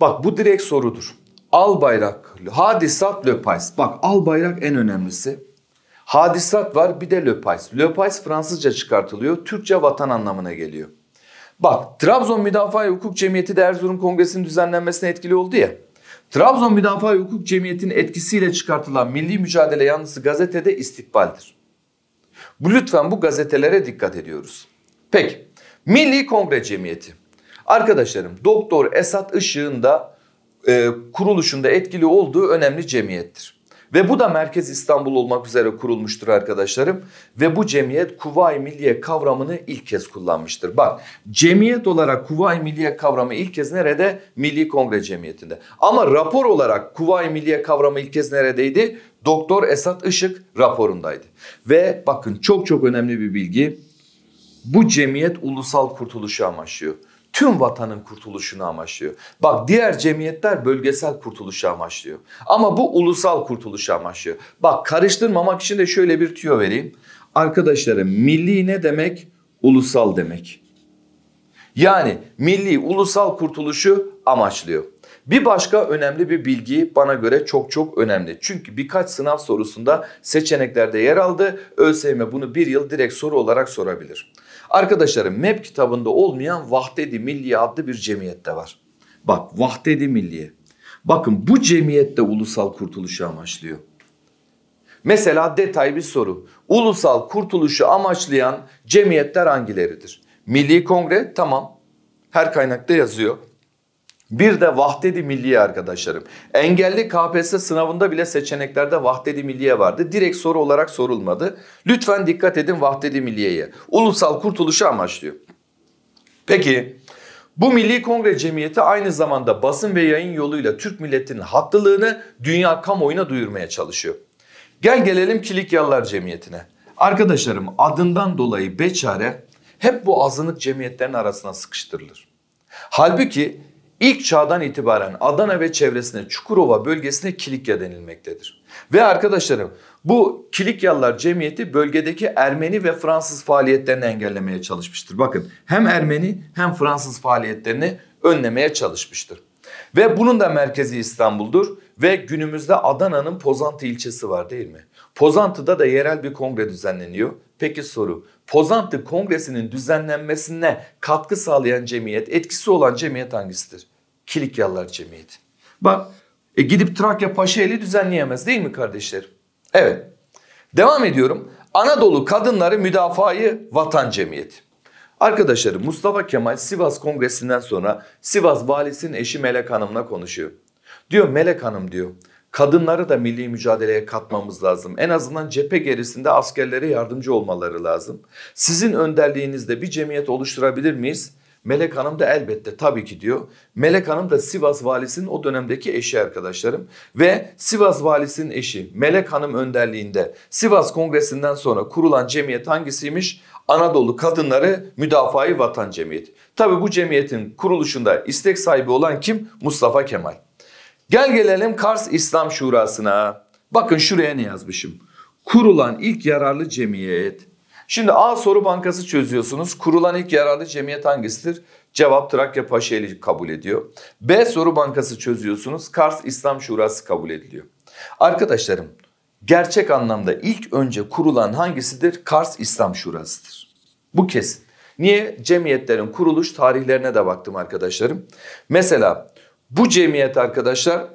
S1: Bak bu direkt sorudur. Al bayrak, hadisat löpays. Bak al bayrak en önemlisi. Hadisat var bir de löpays. Löpays Fransızca çıkartılıyor. Türkçe vatan anlamına geliyor. Bak Trabzon Müdafaa Hukuk Cemiyeti de Erzurum Kongresi'nin düzenlenmesine etkili oldu ya. Trabzon Müdafaa Hukuk Cemiyeti'nin etkisiyle çıkartılan milli mücadele yanlısı gazetede istikbaldir. Bu lütfen bu gazetelere dikkat ediyoruz. Peki Milli Kongre Cemiyeti. Arkadaşlarım Doktor Esat Işık'ın da e, kuruluşunda etkili olduğu önemli cemiyettir. Ve bu da merkez İstanbul olmak üzere kurulmuştur arkadaşlarım. Ve bu cemiyet Kuvayi Milliye kavramını ilk kez kullanmıştır. Bak cemiyet olarak Kuvayi Milliye kavramı ilk kez nerede? Milli Kongre Cemiyeti'nde. Ama rapor olarak Kuvayi Milliye kavramı ilk kez neredeydi? Doktor Esat Işık raporundaydı. Ve bakın çok çok önemli bir bilgi. Bu cemiyet ulusal kurtuluşu amaçlıyor tüm vatanın kurtuluşunu amaçlıyor. Bak diğer cemiyetler bölgesel kurtuluşu amaçlıyor. Ama bu ulusal kurtuluşu amaçlıyor. Bak karıştırmamak için de şöyle bir tüyo vereyim. Arkadaşlarım milli ne demek? Ulusal demek. Yani milli ulusal kurtuluşu amaçlıyor. Bir başka önemli bir bilgi bana göre çok çok önemli. Çünkü birkaç sınav sorusunda seçeneklerde yer aldı. ÖSYM bunu bir yıl direkt soru olarak sorabilir. Arkadaşlarım MEP kitabında olmayan Vahdedi Milliye adlı bir cemiyette var. Bak Vahdedi Milliye. Bakın bu cemiyette ulusal kurtuluşu amaçlıyor. Mesela detay bir soru. Ulusal kurtuluşu amaçlayan cemiyetler hangileridir? Milli Kongre tamam. Her kaynakta yazıyor. Bir de vahdedi milliye arkadaşlarım. Engelli KPSS sınavında bile seçeneklerde vahdedi milliye vardı. Direkt soru olarak sorulmadı. Lütfen dikkat edin vahdedi milliyeye. Ulusal kurtuluşu amaçlıyor. Peki bu Milli Kongre Cemiyeti aynı zamanda basın ve yayın yoluyla Türk milletinin haklılığını dünya kamuoyuna duyurmaya çalışıyor. Gel gelelim Kilikyalılar Cemiyeti'ne. Arkadaşlarım adından dolayı beçare hep bu azınlık cemiyetlerin arasına sıkıştırılır. Halbuki İlk çağdan itibaren Adana ve çevresine Çukurova bölgesine Kilikya denilmektedir. Ve arkadaşlarım bu Kilikyalılar cemiyeti bölgedeki Ermeni ve Fransız faaliyetlerini engellemeye çalışmıştır. Bakın hem Ermeni hem Fransız faaliyetlerini önlemeye çalışmıştır. Ve bunun da merkezi İstanbul'dur ve günümüzde Adana'nın Pozantı ilçesi var değil mi? Pozantı'da da yerel bir kongre düzenleniyor. Peki soru Pozantı Kongresi'nin düzenlenmesine katkı sağlayan cemiyet, etkisi olan cemiyet hangisidir? Kilikyalılar Cemiyeti. Bak e, gidip Trakya Paşaeli düzenleyemez değil mi kardeşlerim? Evet. Devam ediyorum. Anadolu Kadınları müdafaa Vatan Cemiyeti. Arkadaşlarım Mustafa Kemal Sivas Kongresi'nden sonra Sivas valisinin eşi Melek Hanım'la konuşuyor. Diyor Melek Hanım diyor kadınları da milli mücadeleye katmamız lazım. En azından cephe gerisinde askerlere yardımcı olmaları lazım. Sizin önderliğinizde bir cemiyet oluşturabilir miyiz? Melek Hanım da elbette tabii ki diyor. Melek Hanım da Sivas valisinin o dönemdeki eşi arkadaşlarım. Ve Sivas valisinin eşi Melek Hanım önderliğinde Sivas Kongresi'nden sonra kurulan cemiyet hangisiymiş? Anadolu Kadınları Müdafai Vatan Cemiyeti. Tabii bu cemiyetin kuruluşunda istek sahibi olan kim? Mustafa Kemal. Gel gelelim Kars İslam Şurası'na. Bakın şuraya ne yazmışım. Kurulan ilk yararlı cemiyet Şimdi A soru bankası çözüyorsunuz. Kurulan ilk yararlı cemiyet hangisidir? Cevap Trakya Paşaeli kabul ediyor. B soru bankası çözüyorsunuz. Kars İslam Şurası kabul ediliyor. Arkadaşlarım gerçek anlamda ilk önce kurulan hangisidir? Kars İslam Şurası'dır. Bu kesin. Niye? Cemiyetlerin kuruluş tarihlerine de baktım arkadaşlarım. Mesela bu cemiyet arkadaşlar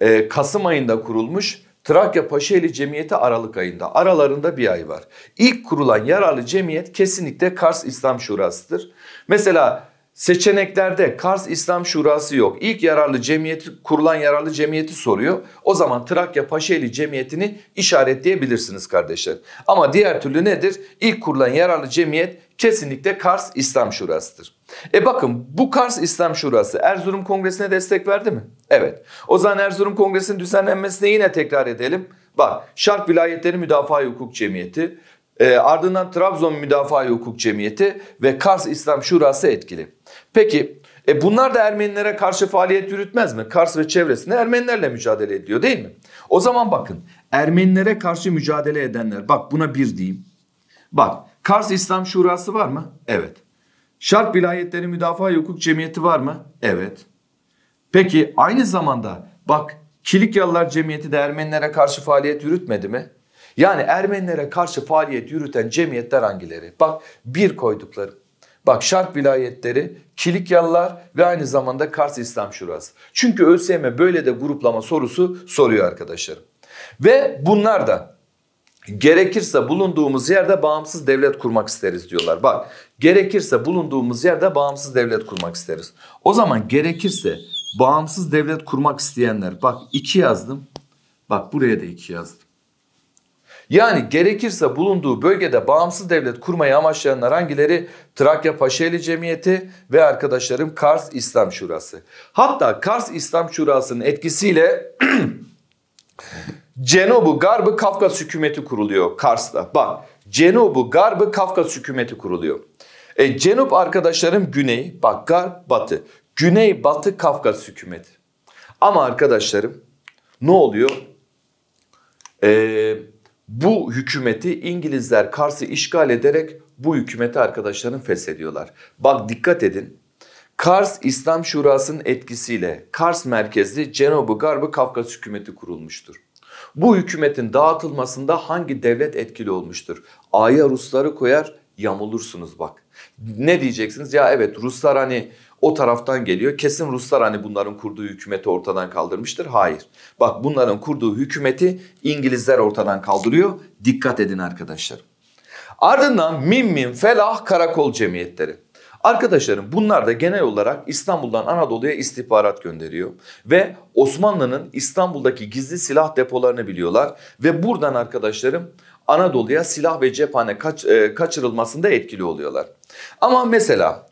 S1: e, Kasım ayında kurulmuş. Trakya Paşaeli Cemiyeti Aralık ayında. Aralarında bir ay var. İlk kurulan yararlı cemiyet kesinlikle Kars İslam Şurası'dır. Mesela Seçeneklerde Kars İslam Şurası yok. İlk yararlı cemiyeti kurulan yararlı cemiyeti soruyor. O zaman Trakya Paşeli Cemiyeti'ni işaretleyebilirsiniz kardeşler. Ama diğer türlü nedir? İlk kurulan yararlı cemiyet kesinlikle Kars İslam Şurası'dır. E bakın bu Kars İslam Şurası Erzurum Kongresi'ne destek verdi mi? Evet. O zaman Erzurum Kongresi'nin düzenlenmesine yine tekrar edelim. Bak Şark Vilayetleri Müdafaa Hukuk Cemiyeti, e, ardından Trabzon Müdafaa Hukuk Cemiyeti ve Kars İslam Şurası etkili. Peki e bunlar da Ermenilere karşı faaliyet yürütmez mi? Kars ve çevresinde Ermenilerle mücadele ediyor değil mi? O zaman bakın Ermenilere karşı mücadele edenler bak buna bir diyeyim. Bak Kars İslam Şurası var mı? Evet. Şark Vilayetleri Müdafaa Hukuk Cemiyeti var mı? Evet. Peki aynı zamanda bak Kilikyalılar Cemiyeti de Ermenilere karşı faaliyet yürütmedi mi? Yani Ermenilere karşı faaliyet yürüten cemiyetler hangileri? Bak bir koydukları. Bak Şark vilayetleri, Kilikyalılar ve aynı zamanda Kars İslam Şurası. Çünkü ÖSYM böyle de gruplama sorusu soruyor arkadaşlarım. Ve bunlar da gerekirse bulunduğumuz yerde bağımsız devlet kurmak isteriz diyorlar. Bak gerekirse bulunduğumuz yerde bağımsız devlet kurmak isteriz. O zaman gerekirse bağımsız devlet kurmak isteyenler bak iki yazdım. Bak buraya da iki yazdım. Yani gerekirse bulunduğu bölgede bağımsız devlet kurmayı amaçlayanlar hangileri? Trakya Paşaeli Cemiyeti ve arkadaşlarım Kars İslam Şurası. Hatta Kars İslam Şurası'nın etkisiyle Cenobu Garbı Kafkas hükümeti kuruluyor Kars'ta. Bak Cenobu Garbı Kafkas hükümeti kuruluyor. E, Cenub arkadaşlarım güney, bak garp batı. Güney batı Kafkas hükümeti. Ama arkadaşlarım ne oluyor? Eee bu hükümeti İngilizler Kars'ı işgal ederek bu hükümeti arkadaşların feshediyorlar. Bak dikkat edin. Kars İslam Şurası'nın etkisiyle Kars merkezli Cenob'u Garbı Kafkas hükümeti kurulmuştur. Bu hükümetin dağıtılmasında hangi devlet etkili olmuştur? A'ya Rusları koyar yamulursunuz bak. Ne diyeceksiniz? Ya evet Ruslar hani o taraftan geliyor. Kesin Ruslar hani bunların kurduğu hükümeti ortadan kaldırmıştır. Hayır. Bak bunların kurduğu hükümeti İngilizler ortadan kaldırıyor. Dikkat edin arkadaşlar. Ardından Mim Mim Felah Karakol Cemiyetleri. Arkadaşlarım bunlar da genel olarak İstanbul'dan Anadolu'ya istihbarat gönderiyor ve Osmanlı'nın İstanbul'daki gizli silah depolarını biliyorlar ve buradan arkadaşlarım Anadolu'ya silah ve cephane kaç, e, kaçırılmasında etkili oluyorlar. Ama mesela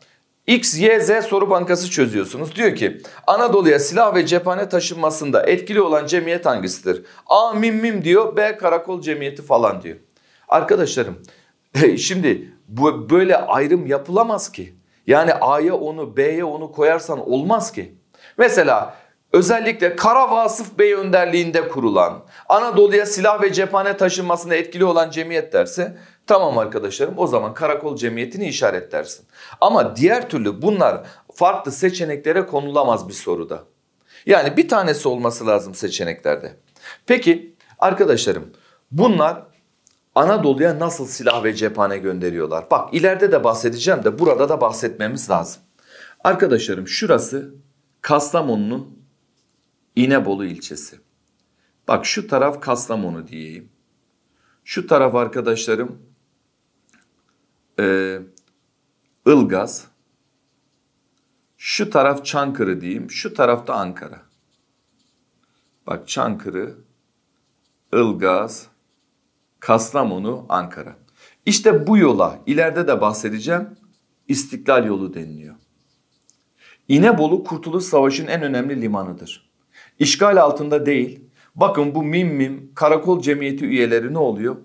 S1: X, Y, Z soru bankası çözüyorsunuz. Diyor ki Anadolu'ya silah ve cephane taşınmasında etkili olan cemiyet hangisidir? A mim mim diyor B karakol cemiyeti falan diyor. Arkadaşlarım şimdi bu böyle ayrım yapılamaz ki. Yani A'ya onu B'ye onu koyarsan olmaz ki. Mesela özellikle Kara Vasıf Bey önderliğinde kurulan Anadolu'ya silah ve cephane taşınmasında etkili olan cemiyet derse Tamam arkadaşlarım o zaman karakol cemiyetini işaretlersin. Ama diğer türlü bunlar farklı seçeneklere konulamaz bir soruda. Yani bir tanesi olması lazım seçeneklerde. Peki arkadaşlarım bunlar Anadolu'ya nasıl silah ve cephane gönderiyorlar? Bak ileride de bahsedeceğim de burada da bahsetmemiz lazım. Arkadaşlarım şurası Kastamonu'nun İnebolu ilçesi. Bak şu taraf Kastamonu diyeyim. Şu taraf arkadaşlarım e, Ilgaz, şu taraf Çankırı diyeyim, şu tarafta Ankara. Bak Çankırı, Ilgaz, Kastamonu, Ankara. İşte bu yola ileride de bahsedeceğim İstiklal yolu deniliyor. İnebolu Kurtuluş Savaşı'nın en önemli limanıdır. İşgal altında değil. Bakın bu mim mim karakol cemiyeti üyeleri ne oluyor?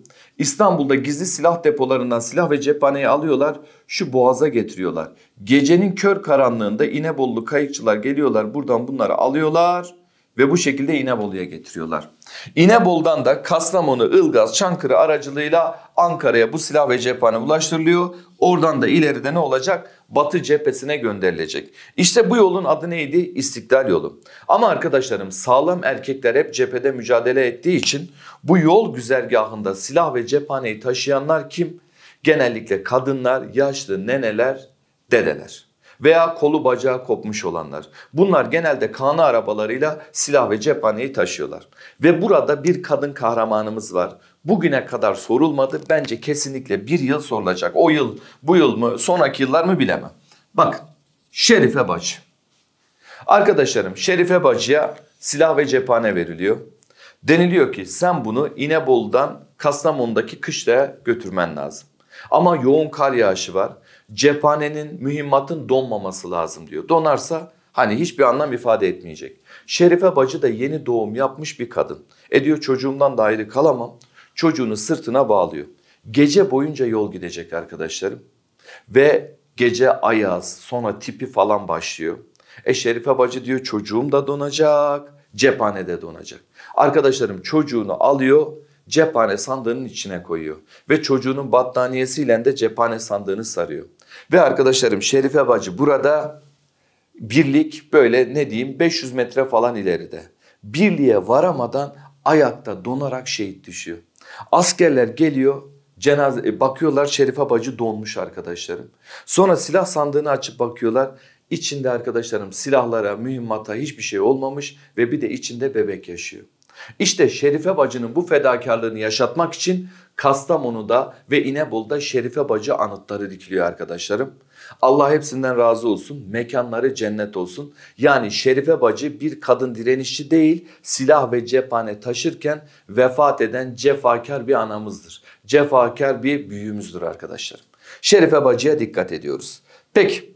S1: İstanbul'da gizli silah depolarından silah ve cephaneyi alıyorlar şu boğaza getiriyorlar. Gecenin kör karanlığında İnebollu kayıkçılar geliyorlar buradan bunları alıyorlar ve bu şekilde İnebolu'ya getiriyorlar. İnebol'dan da Kastamonu, Ilgaz, Çankırı aracılığıyla Ankara'ya bu silah ve cephane ulaştırılıyor. Oradan da ileride ne olacak? Batı cephesine gönderilecek. İşte bu yolun adı neydi? İstiklal yolu. Ama arkadaşlarım sağlam erkekler hep cephede mücadele ettiği için bu yol güzergahında silah ve cephaneyi taşıyanlar kim? Genellikle kadınlar, yaşlı neneler, dedeler veya kolu bacağı kopmuş olanlar. Bunlar genelde kanı arabalarıyla silah ve cephaneyi taşıyorlar. Ve burada bir kadın kahramanımız var. Bugüne kadar sorulmadı. Bence kesinlikle bir yıl sorulacak. O yıl, bu yıl mı, sonraki yıllar mı bilemem. Bak Şerife Bacı. Arkadaşlarım Şerife Bacı'ya silah ve cephane veriliyor. Deniliyor ki sen bunu İnebol'dan Kastamonu'daki kışlaya götürmen lazım. Ama yoğun kar yağışı var cephanenin, mühimmatın donmaması lazım diyor. Donarsa hani hiçbir anlam ifade etmeyecek. Şerife bacı da yeni doğum yapmış bir kadın. E diyor çocuğumdan da ayrı kalamam. Çocuğunu sırtına bağlıyor. Gece boyunca yol gidecek arkadaşlarım. Ve gece ayaz sonra tipi falan başlıyor. E Şerife bacı diyor çocuğum da donacak cephanede donacak. Arkadaşlarım çocuğunu alıyor cephane sandığının içine koyuyor ve çocuğunun battaniyesiyle de cephane sandığını sarıyor. Ve arkadaşlarım Şerife Bacı burada birlik böyle ne diyeyim 500 metre falan ileride. Birliğe varamadan ayakta donarak şehit düşüyor. Askerler geliyor cenaze e, bakıyorlar Şerife Bacı donmuş arkadaşlarım. Sonra silah sandığını açıp bakıyorlar. İçinde arkadaşlarım silahlara, mühimmata hiçbir şey olmamış ve bir de içinde bebek yaşıyor. İşte Şerife bacının bu fedakarlığını yaşatmak için Kastamonu'da ve İnebol'da Şerife Bacı anıtları dikiliyor arkadaşlarım. Allah hepsinden razı olsun. Mekanları cennet olsun. Yani Şerife Bacı bir kadın direnişçi değil, silah ve cephane taşırken vefat eden cefakar bir anamızdır. Cefakar bir büyüğümüzdür arkadaşlarım. Şerife Bacı'ya dikkat ediyoruz. Peki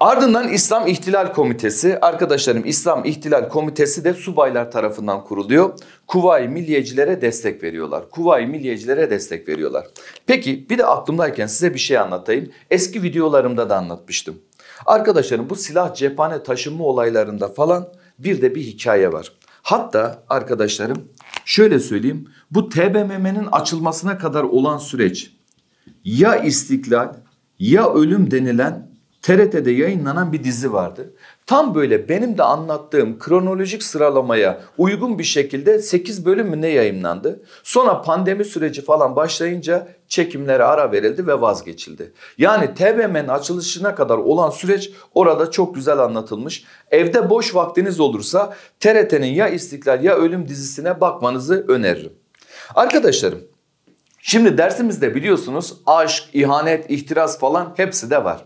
S1: Ardından İslam İhtilal Komitesi arkadaşlarım İslam İhtilal Komitesi de subaylar tarafından kuruluyor. Kuvayi Milliyecilere destek veriyorlar. Kuvayi Milliyecilere destek veriyorlar. Peki bir de aklımdayken size bir şey anlatayım. Eski videolarımda da anlatmıştım. Arkadaşlarım bu silah cephane taşınma olaylarında falan bir de bir hikaye var. Hatta arkadaşlarım şöyle söyleyeyim bu TBMM'nin açılmasına kadar olan süreç ya istiklal ya ölüm denilen TRT'de yayınlanan bir dizi vardı. Tam böyle benim de anlattığım kronolojik sıralamaya uygun bir şekilde 8 bölüm ne yayınlandı? Sonra pandemi süreci falan başlayınca çekimlere ara verildi ve vazgeçildi. Yani TBMM'nin açılışına kadar olan süreç orada çok güzel anlatılmış. Evde boş vaktiniz olursa TRT'nin ya İstiklal ya Ölüm dizisine bakmanızı öneririm. Arkadaşlarım Şimdi dersimizde biliyorsunuz aşk, ihanet, ihtiras falan hepsi de var.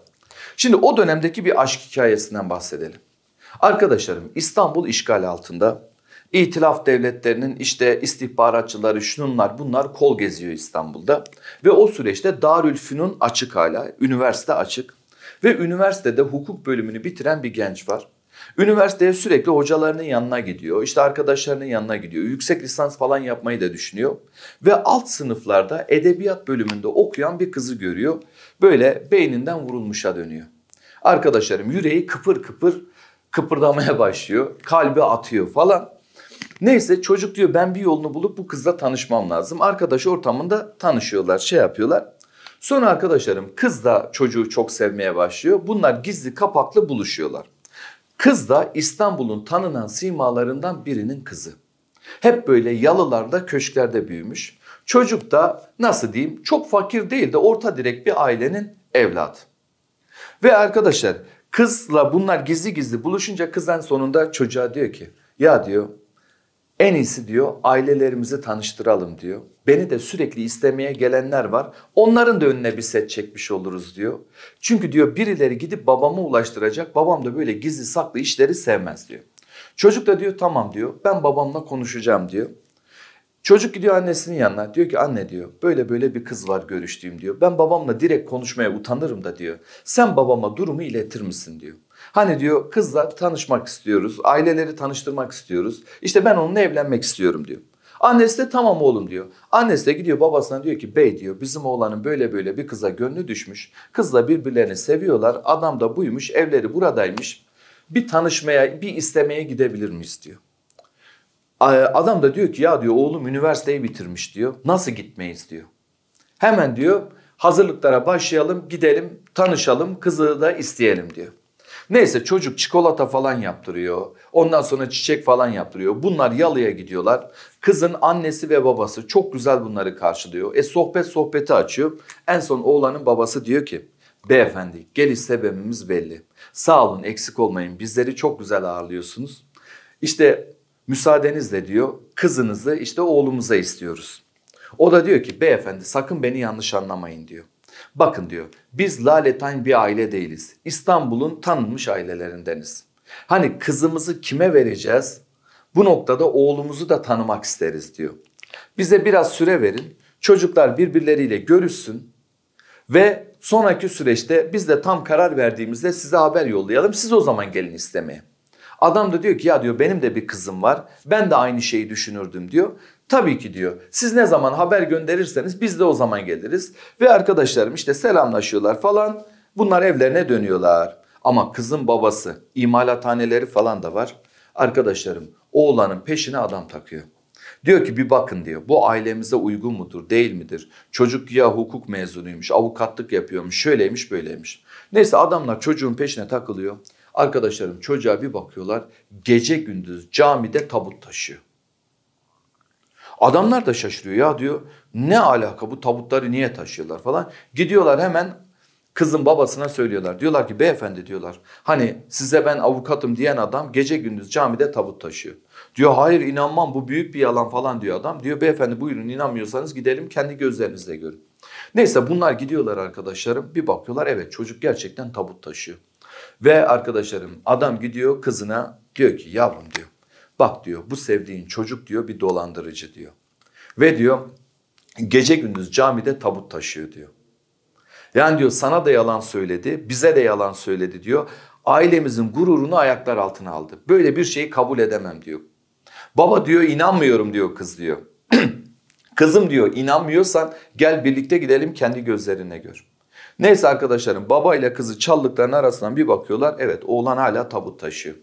S1: Şimdi o dönemdeki bir aşk hikayesinden bahsedelim. Arkadaşlarım İstanbul işgal altında. İtilaf devletlerinin işte istihbaratçıları şununlar bunlar kol geziyor İstanbul'da. Ve o süreçte Darülfünun açık hala, üniversite açık. Ve üniversitede hukuk bölümünü bitiren bir genç var. Üniversiteye sürekli hocalarının yanına gidiyor. işte arkadaşlarının yanına gidiyor. Yüksek lisans falan yapmayı da düşünüyor. Ve alt sınıflarda edebiyat bölümünde okuyan bir kızı görüyor böyle beyninden vurulmuşa dönüyor. Arkadaşlarım yüreği kıpır kıpır kıpırdamaya başlıyor. Kalbi atıyor falan. Neyse çocuk diyor ben bir yolunu bulup bu kızla tanışmam lazım. Arkadaş ortamında tanışıyorlar şey yapıyorlar. Sonra arkadaşlarım kız da çocuğu çok sevmeye başlıyor. Bunlar gizli kapaklı buluşuyorlar. Kız da İstanbul'un tanınan simalarından birinin kızı. Hep böyle yalılarda köşklerde büyümüş. Çocuk da nasıl diyeyim çok fakir değil de orta direk bir ailenin evladı. Ve arkadaşlar kızla bunlar gizli gizli buluşunca kızdan sonunda çocuğa diyor ki ya diyor en iyisi diyor ailelerimizi tanıştıralım diyor. Beni de sürekli istemeye gelenler var. Onların da önüne bir set çekmiş oluruz diyor. Çünkü diyor birileri gidip babama ulaştıracak. Babam da böyle gizli saklı işleri sevmez diyor. Çocuk da diyor tamam diyor ben babamla konuşacağım diyor. Çocuk gidiyor annesinin yanına diyor ki anne diyor böyle böyle bir kız var görüştüğüm diyor. Ben babamla direkt konuşmaya utanırım da diyor. Sen babama durumu iletir misin diyor. Hani diyor kızla tanışmak istiyoruz aileleri tanıştırmak istiyoruz. İşte ben onunla evlenmek istiyorum diyor. Annesi de tamam oğlum diyor. Annesi de gidiyor babasına diyor ki bey diyor bizim oğlanın böyle böyle bir kıza gönlü düşmüş. Kızla birbirlerini seviyorlar adam da buymuş evleri buradaymış. Bir tanışmaya bir istemeye gidebilir miyiz diyor. Adam da diyor ki ya diyor oğlum üniversiteyi bitirmiş diyor. Nasıl gitmeyiz diyor. Hemen diyor hazırlıklara başlayalım gidelim tanışalım kızı da isteyelim diyor. Neyse çocuk çikolata falan yaptırıyor. Ondan sonra çiçek falan yaptırıyor. Bunlar yalıya gidiyorlar. Kızın annesi ve babası çok güzel bunları karşılıyor. E sohbet sohbeti açıyor. En son oğlanın babası diyor ki beyefendi geliş sebebimiz belli. Sağ olun eksik olmayın bizleri çok güzel ağırlıyorsunuz. İşte müsaadenizle diyor kızınızı işte oğlumuza istiyoruz. O da diyor ki beyefendi sakın beni yanlış anlamayın diyor. Bakın diyor biz laletayn bir aile değiliz. İstanbul'un tanınmış ailelerindeniz. Hani kızımızı kime vereceğiz? Bu noktada oğlumuzu da tanımak isteriz diyor. Bize biraz süre verin. Çocuklar birbirleriyle görüşsün ve sonraki süreçte biz de tam karar verdiğimizde size haber yollayalım. Siz o zaman gelin istemeye. Adam da diyor ki ya diyor benim de bir kızım var. Ben de aynı şeyi düşünürdüm diyor. Tabii ki diyor. Siz ne zaman haber gönderirseniz biz de o zaman geliriz. Ve arkadaşlarım işte selamlaşıyorlar falan. Bunlar evlerine dönüyorlar. Ama kızın babası imalathaneleri falan da var. Arkadaşlarım oğlanın peşine adam takıyor. Diyor ki bir bakın diyor bu ailemize uygun mudur değil midir? Çocuk ya hukuk mezunuymuş avukatlık yapıyormuş şöyleymiş böyleymiş. Neyse adamlar çocuğun peşine takılıyor. Arkadaşlarım çocuğa bir bakıyorlar gece gündüz camide tabut taşıyor. Adamlar da şaşırıyor ya diyor ne alaka bu tabutları niye taşıyorlar falan. Gidiyorlar hemen kızın babasına söylüyorlar. Diyorlar ki beyefendi diyorlar hani size ben avukatım diyen adam gece gündüz camide tabut taşıyor. Diyor hayır inanmam bu büyük bir yalan falan diyor adam. Diyor beyefendi buyurun inanmıyorsanız gidelim kendi gözlerinizle görün. Neyse bunlar gidiyorlar arkadaşlarım bir bakıyorlar evet çocuk gerçekten tabut taşıyor. Ve arkadaşlarım adam gidiyor kızına diyor ki yavrum diyor bak diyor bu sevdiğin çocuk diyor bir dolandırıcı diyor. Ve diyor gece gündüz camide tabut taşıyor diyor. Yani diyor sana da yalan söyledi, bize de yalan söyledi diyor. Ailemizin gururunu ayaklar altına aldı. Böyle bir şeyi kabul edemem diyor. Baba diyor inanmıyorum diyor kız diyor. Kızım diyor inanmıyorsan gel birlikte gidelim kendi gözlerine gör. Neyse arkadaşlarım baba ile kızı çaldıklarının arasından bir bakıyorlar. Evet oğlan hala tabut taşıyor.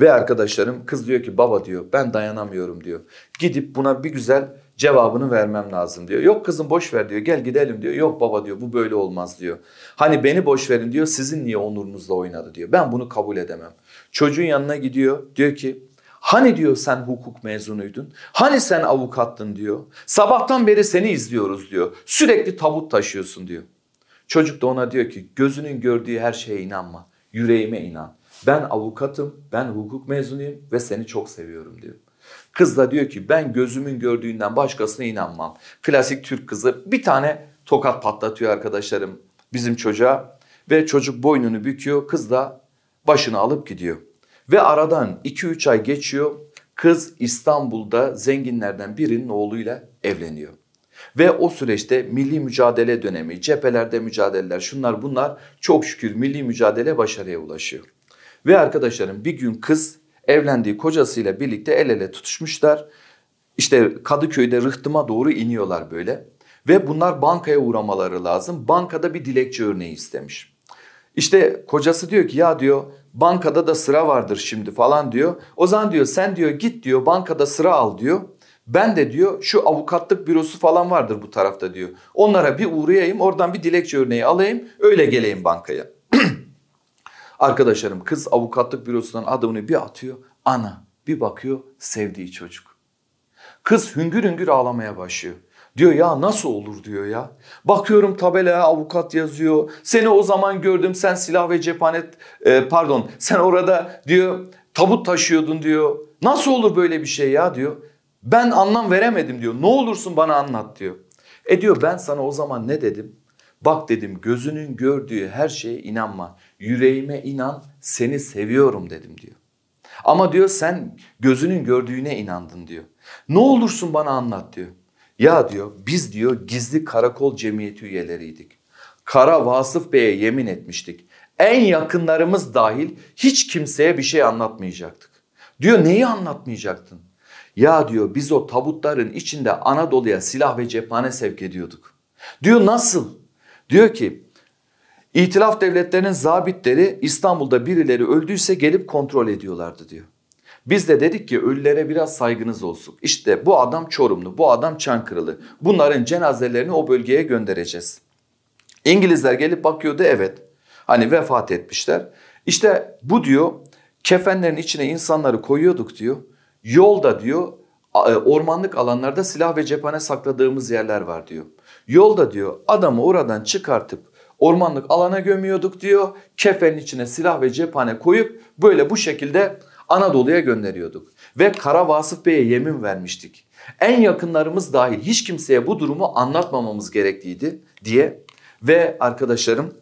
S1: Ve arkadaşlarım kız diyor ki baba diyor ben dayanamıyorum diyor. Gidip buna bir güzel cevabını vermem lazım diyor. Yok kızım boş ver diyor gel gidelim diyor. Yok baba diyor bu böyle olmaz diyor. Hani beni boş verin diyor sizin niye onurunuzla oynadı diyor. Ben bunu kabul edemem. Çocuğun yanına gidiyor diyor ki Hani diyor sen hukuk mezunuydun? Hani sen avukattın diyor. Sabahtan beri seni izliyoruz diyor. Sürekli tabut taşıyorsun diyor. Çocuk da ona diyor ki gözünün gördüğü her şeye inanma. Yüreğime inan. Ben avukatım, ben hukuk mezunuyum ve seni çok seviyorum diyor. Kız da diyor ki ben gözümün gördüğünden başkasına inanmam. Klasik Türk kızı bir tane tokat patlatıyor arkadaşlarım bizim çocuğa ve çocuk boynunu büküyor. Kız da başını alıp gidiyor. Ve aradan 2-3 ay geçiyor. Kız İstanbul'da zenginlerden birinin oğluyla evleniyor. Ve o süreçte milli mücadele dönemi, cephelerde mücadeleler, şunlar bunlar çok şükür milli mücadele başarıya ulaşıyor. Ve arkadaşlarım bir gün kız evlendiği kocasıyla birlikte el ele tutuşmuşlar. İşte Kadıköy'de rıhtıma doğru iniyorlar böyle. Ve bunlar bankaya uğramaları lazım. Bankada bir dilekçe örneği istemiş. İşte kocası diyor ki ya diyor bankada da sıra vardır şimdi falan diyor. O zaman diyor sen diyor git diyor bankada sıra al diyor. Ben de diyor şu avukatlık bürosu falan vardır bu tarafta diyor. Onlara bir uğrayayım oradan bir dilekçe örneği alayım öyle geleyim bankaya. Arkadaşlarım kız avukatlık bürosundan adımını bir atıyor. Ana bir bakıyor sevdiği çocuk. Kız hüngür hüngür ağlamaya başlıyor. Diyor ya nasıl olur diyor ya. Bakıyorum tabelaya avukat yazıyor. Seni o zaman gördüm sen silah ve cephanet e, pardon sen orada diyor tabut taşıyordun diyor. Nasıl olur böyle bir şey ya diyor. Ben anlam veremedim diyor. Ne olursun bana anlat diyor. E diyor ben sana o zaman ne dedim? Bak dedim gözünün gördüğü her şeye inanma. Yüreğime inan seni seviyorum dedim diyor. Ama diyor sen gözünün gördüğüne inandın diyor. Ne olursun bana anlat diyor. Ya diyor biz diyor gizli karakol cemiyeti üyeleriydik. Kara Vasıf Bey'e yemin etmiştik. En yakınlarımız dahil hiç kimseye bir şey anlatmayacaktık. Diyor neyi anlatmayacaktın? Ya diyor biz o tabutların içinde Anadolu'ya silah ve cephane sevk ediyorduk. Diyor nasıl? Diyor ki İtilaf devletlerinin zabitleri İstanbul'da birileri öldüyse gelip kontrol ediyorlardı diyor. Biz de dedik ki ölülere biraz saygınız olsun. İşte bu adam Çorumlu, bu adam Çankırılı. Bunların cenazelerini o bölgeye göndereceğiz. İngilizler gelip bakıyordu evet. Hani vefat etmişler. İşte bu diyor kefenlerin içine insanları koyuyorduk diyor. Yolda diyor e, ormanlık alanlarda silah ve cephane sakladığımız yerler var diyor. Yolda diyor adamı oradan çıkartıp ormanlık alana gömüyorduk diyor. Kefenin içine silah ve cephane koyup böyle bu şekilde Anadolu'ya gönderiyorduk. Ve Kara Vasıf Bey'e yemin vermiştik. En yakınlarımız dahil hiç kimseye bu durumu anlatmamamız gerektiğiydi diye. Ve arkadaşlarım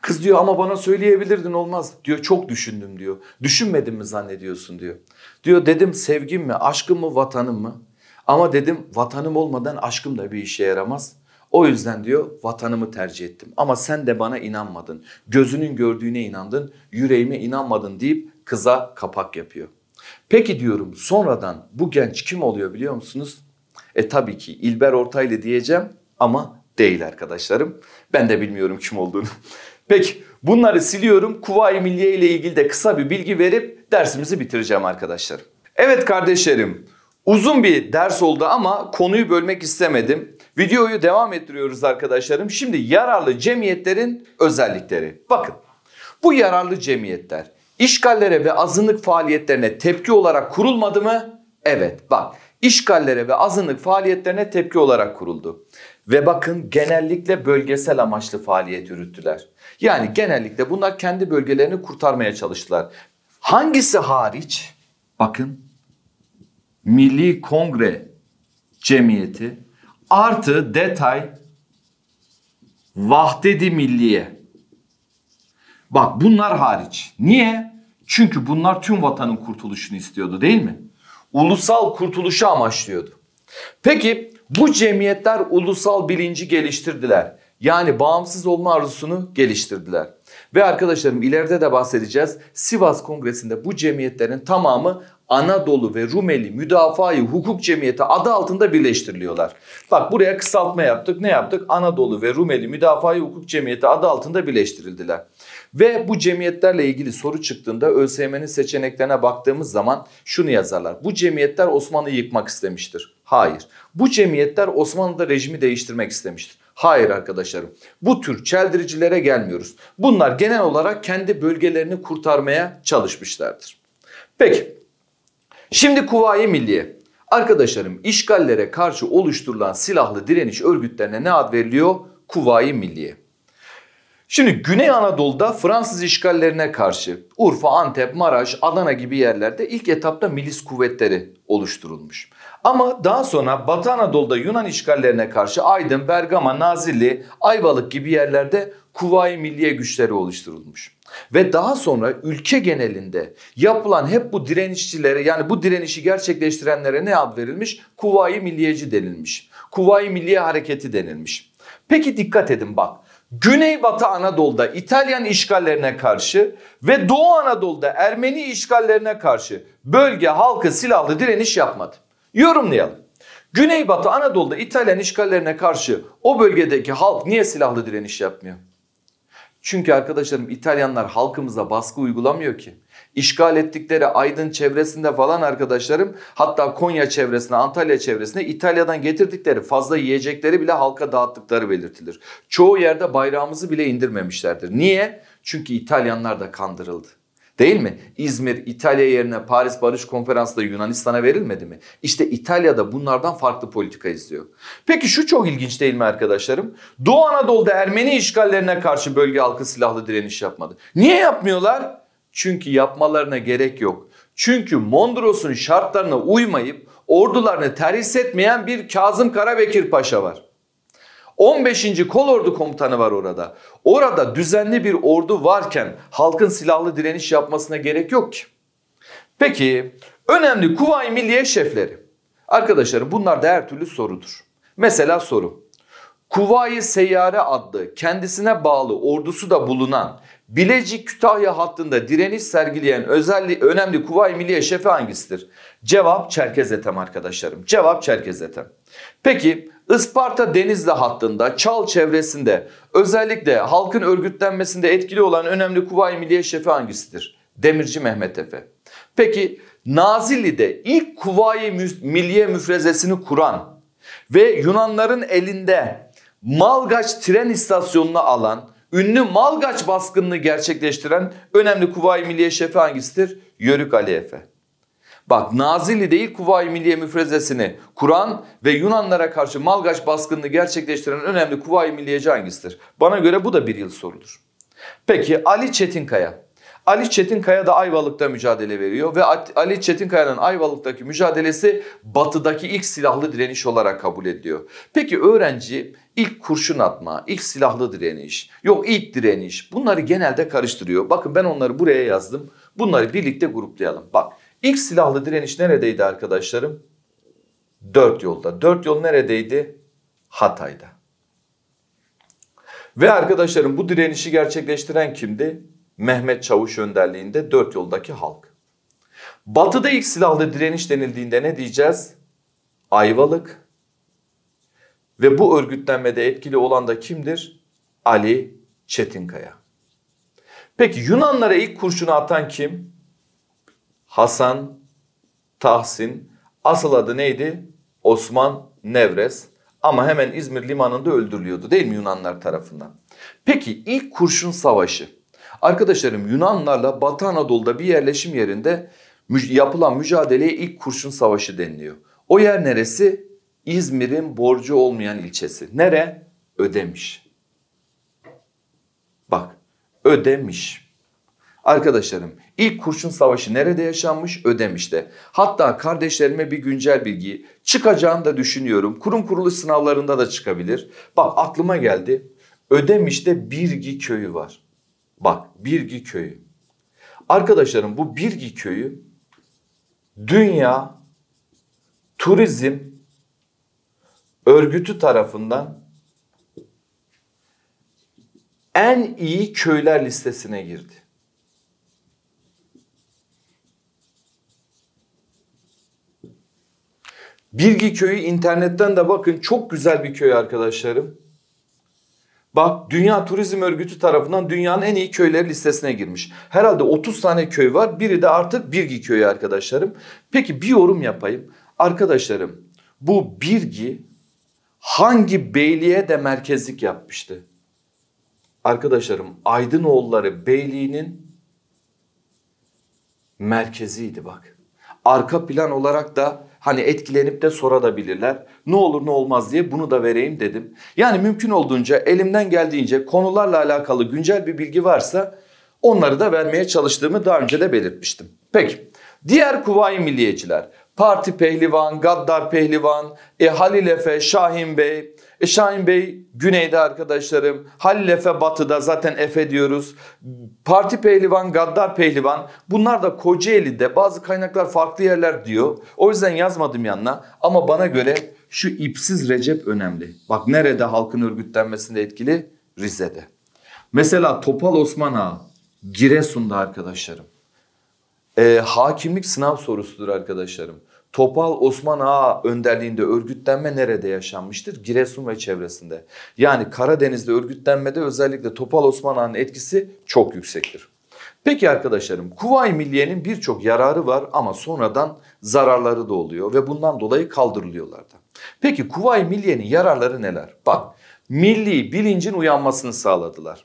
S1: kız diyor ama bana söyleyebilirdin olmaz diyor çok düşündüm diyor. Düşünmedim mi zannediyorsun diyor. Diyor dedim sevgim mi, aşkım mı, vatanım mı? Ama dedim vatanım olmadan aşkım da bir işe yaramaz. O yüzden diyor vatanımı tercih ettim. Ama sen de bana inanmadın. Gözünün gördüğüne inandın, yüreğime inanmadın deyip kıza kapak yapıyor. Peki diyorum sonradan bu genç kim oluyor biliyor musunuz? E tabii ki İlber Ortaylı diyeceğim ama değil arkadaşlarım. Ben de bilmiyorum kim olduğunu. Peki Bunları siliyorum. Kuvayi Milliye ile ilgili de kısa bir bilgi verip dersimizi bitireceğim arkadaşlar. Evet kardeşlerim uzun bir ders oldu ama konuyu bölmek istemedim. Videoyu devam ettiriyoruz arkadaşlarım. Şimdi yararlı cemiyetlerin özellikleri. Bakın bu yararlı cemiyetler işgallere ve azınlık faaliyetlerine tepki olarak kurulmadı mı? Evet bak işgallere ve azınlık faaliyetlerine tepki olarak kuruldu ve bakın genellikle bölgesel amaçlı faaliyet yürüttüler. Yani genellikle bunlar kendi bölgelerini kurtarmaya çalıştılar. Hangisi hariç? Bakın Milli Kongre Cemiyeti artı detay Vahdedi Milliye. Bak bunlar hariç. Niye? Çünkü bunlar tüm vatanın kurtuluşunu istiyordu değil mi? Ulusal kurtuluşu amaçlıyordu. Peki bu cemiyetler ulusal bilinci geliştirdiler. Yani bağımsız olma arzusunu geliştirdiler. Ve arkadaşlarım ileride de bahsedeceğiz. Sivas Kongresi'nde bu cemiyetlerin tamamı Anadolu ve Rumeli Müdafaa-i Hukuk Cemiyeti adı altında birleştiriliyorlar. Bak buraya kısaltma yaptık. Ne yaptık? Anadolu ve Rumeli Müdafaa-i Hukuk Cemiyeti adı altında birleştirildiler. Ve bu cemiyetlerle ilgili soru çıktığında ÖSYM'nin seçeneklerine baktığımız zaman şunu yazarlar. Bu cemiyetler Osmanlı'yı yıkmak istemiştir. Hayır. Bu cemiyetler Osmanlı'da rejimi değiştirmek istemiştir. Hayır arkadaşlarım. Bu tür çeldiricilere gelmiyoruz. Bunlar genel olarak kendi bölgelerini kurtarmaya çalışmışlardır. Peki. Şimdi Kuvayi Milliye. Arkadaşlarım işgallere karşı oluşturulan silahlı direniş örgütlerine ne ad veriliyor? Kuvayi Milliye. Şimdi Güney Anadolu'da Fransız işgallerine karşı Urfa, Antep, Maraş, Adana gibi yerlerde ilk etapta milis kuvvetleri oluşturulmuş. Ama daha sonra Batı Anadolu'da Yunan işgallerine karşı Aydın, Bergama, Nazilli, Ayvalık gibi yerlerde Kuvayi Milliye güçleri oluşturulmuş. Ve daha sonra ülke genelinde yapılan hep bu direnişçilere yani bu direnişi gerçekleştirenlere ne ad verilmiş? Kuvayi Milliyeci denilmiş. Kuvayi Milliye Hareketi denilmiş. Peki dikkat edin bak. Güneybatı Anadolu'da İtalyan işgallerine karşı ve Doğu Anadolu'da Ermeni işgallerine karşı bölge halkı silahlı direniş yapmadı. Yorumlayalım. Güneybatı Anadolu'da İtalyan işgallerine karşı o bölgedeki halk niye silahlı direniş yapmıyor? Çünkü arkadaşlarım İtalyanlar halkımıza baskı uygulamıyor ki. İşgal ettikleri Aydın çevresinde falan arkadaşlarım hatta Konya çevresine Antalya çevresine İtalya'dan getirdikleri fazla yiyecekleri bile halka dağıttıkları belirtilir. Çoğu yerde bayrağımızı bile indirmemişlerdir. Niye? Çünkü İtalyanlar da kandırıldı. Değil mi? İzmir İtalya yerine Paris Barış Konferansı'nda Yunanistan'a verilmedi mi? İşte İtalya'da bunlardan farklı politika izliyor. Peki şu çok ilginç değil mi arkadaşlarım? Doğu Anadolu'da Ermeni işgallerine karşı bölge halkı silahlı direniş yapmadı. Niye yapmıyorlar? Çünkü yapmalarına gerek yok. Çünkü Mondros'un şartlarına uymayıp ordularını terhis etmeyen bir Kazım Karabekir Paşa var. 15. Kolordu Komutanı var orada. Orada düzenli bir ordu varken halkın silahlı direniş yapmasına gerek yok ki. Peki önemli Kuvayi Milliye şefleri. Arkadaşlarım bunlar da her türlü sorudur. Mesela soru. Kuvayi Seyyare adlı kendisine bağlı ordusu da bulunan Bilecik-Kütahya hattında direniş sergileyen özelliği, önemli kuvay Milliye şefi hangisidir? Cevap Çerkez Etem arkadaşlarım. Cevap Çerkez Etem. Peki Isparta Denizli hattında Çal çevresinde özellikle halkın örgütlenmesinde etkili olan önemli kuvay Milliye şefi hangisidir? Demirci Mehmet Efe. Peki Nazilli'de ilk Kuvayi Milliye müfrezesini kuran ve Yunanların elinde Malgaç tren istasyonunu alan ünlü Malgaç baskınını gerçekleştiren önemli Kuvayi Milliye şefi hangisidir? Yörük Ali Efe. Bak Nazilli değil Kuvayi Milliye müfrezesini kuran ve Yunanlara karşı Malgaç baskınını gerçekleştiren önemli Kuvayi Milliyeci hangisidir? Bana göre bu da bir yıl sorulur. Peki Ali Çetinkaya. Ali Çetinkaya da Ayvalık'ta mücadele veriyor ve Ali Çetinkaya'nın Ayvalık'taki mücadelesi batıdaki ilk silahlı direniş olarak kabul ediliyor. Peki öğrenci ilk kurşun atma, ilk silahlı direniş, yok ilk direniş bunları genelde karıştırıyor. Bakın ben onları buraya yazdım. Bunları birlikte gruplayalım. Bak ilk silahlı direniş neredeydi arkadaşlarım? Dört yolda. Dört yol neredeydi? Hatay'da. Ve arkadaşlarım bu direnişi gerçekleştiren kimdi? Mehmet Çavuş önderliğinde dört yoldaki halk. Batı'da ilk silahlı direniş denildiğinde ne diyeceğiz? Ayvalık, ve bu örgütlenmede etkili olan da kimdir? Ali Çetinkaya. Peki Yunanlara ilk kurşunu atan kim? Hasan Tahsin. Asıl adı neydi? Osman Nevres. Ama hemen İzmir limanında öldürülüyordu değil mi Yunanlar tarafından? Peki ilk kurşun savaşı. Arkadaşlarım Yunanlarla Batı Anadolu'da bir yerleşim yerinde yapılan mücadeleye ilk kurşun savaşı deniliyor. O yer neresi? İzmir'in borcu olmayan ilçesi. Nere? Ödemiş. Bak ödemiş. Arkadaşlarım ilk kurşun savaşı nerede yaşanmış? Ödemiş'te. Hatta kardeşlerime bir güncel bilgi çıkacağını da düşünüyorum. Kurum kuruluş sınavlarında da çıkabilir. Bak aklıma geldi. Ödemiş'te Birgi köyü var. Bak Birgi köyü. Arkadaşlarım bu Birgi köyü dünya turizm örgütü tarafından en iyi köyler listesine girdi. Birgi köyü internetten de bakın çok güzel bir köy arkadaşlarım. Bak Dünya Turizm Örgütü tarafından dünyanın en iyi köyleri listesine girmiş. Herhalde 30 tane köy var. Biri de artık Birgi köyü arkadaşlarım. Peki bir yorum yapayım. Arkadaşlarım bu Birgi hangi beyliğe de merkezlik yapmıştı? Arkadaşlarım Aydınoğulları Beyliği'nin merkeziydi bak. Arka plan olarak da hani etkilenip de sorabilirler. Ne olur ne olmaz diye bunu da vereyim dedim. Yani mümkün olduğunca elimden geldiğince konularla alakalı güncel bir bilgi varsa onları da vermeye çalıştığımı daha önce de belirtmiştim. Peki diğer Kuvayi Milliyeciler Parti Pehlivan, Gaddar Pehlivan, e, Halil Efe, Şahin Bey. E, Şahin Bey güneyde arkadaşlarım, Halil Efe batıda zaten Efe diyoruz. Parti Pehlivan, Gaddar Pehlivan bunlar da Kocaeli'de bazı kaynaklar farklı yerler diyor. O yüzden yazmadım yanına ama bana göre şu ipsiz Recep önemli. Bak nerede halkın örgütlenmesinde etkili? Rize'de. Mesela Topal Osman Ağa Giresun'da arkadaşlarım. E, hakimlik sınav sorusudur arkadaşlarım. Topal Osman Ağa önderliğinde örgütlenme nerede yaşanmıştır? Giresun ve çevresinde. Yani Karadeniz'de örgütlenmede özellikle Topal Osman Ağa'nın etkisi çok yüksektir. Peki arkadaşlarım Kuvayi Milliye'nin birçok yararı var ama sonradan zararları da oluyor ve bundan dolayı kaldırılıyorlar da. Peki Kuvayi Milliye'nin yararları neler? Bak milli bilincin uyanmasını sağladılar.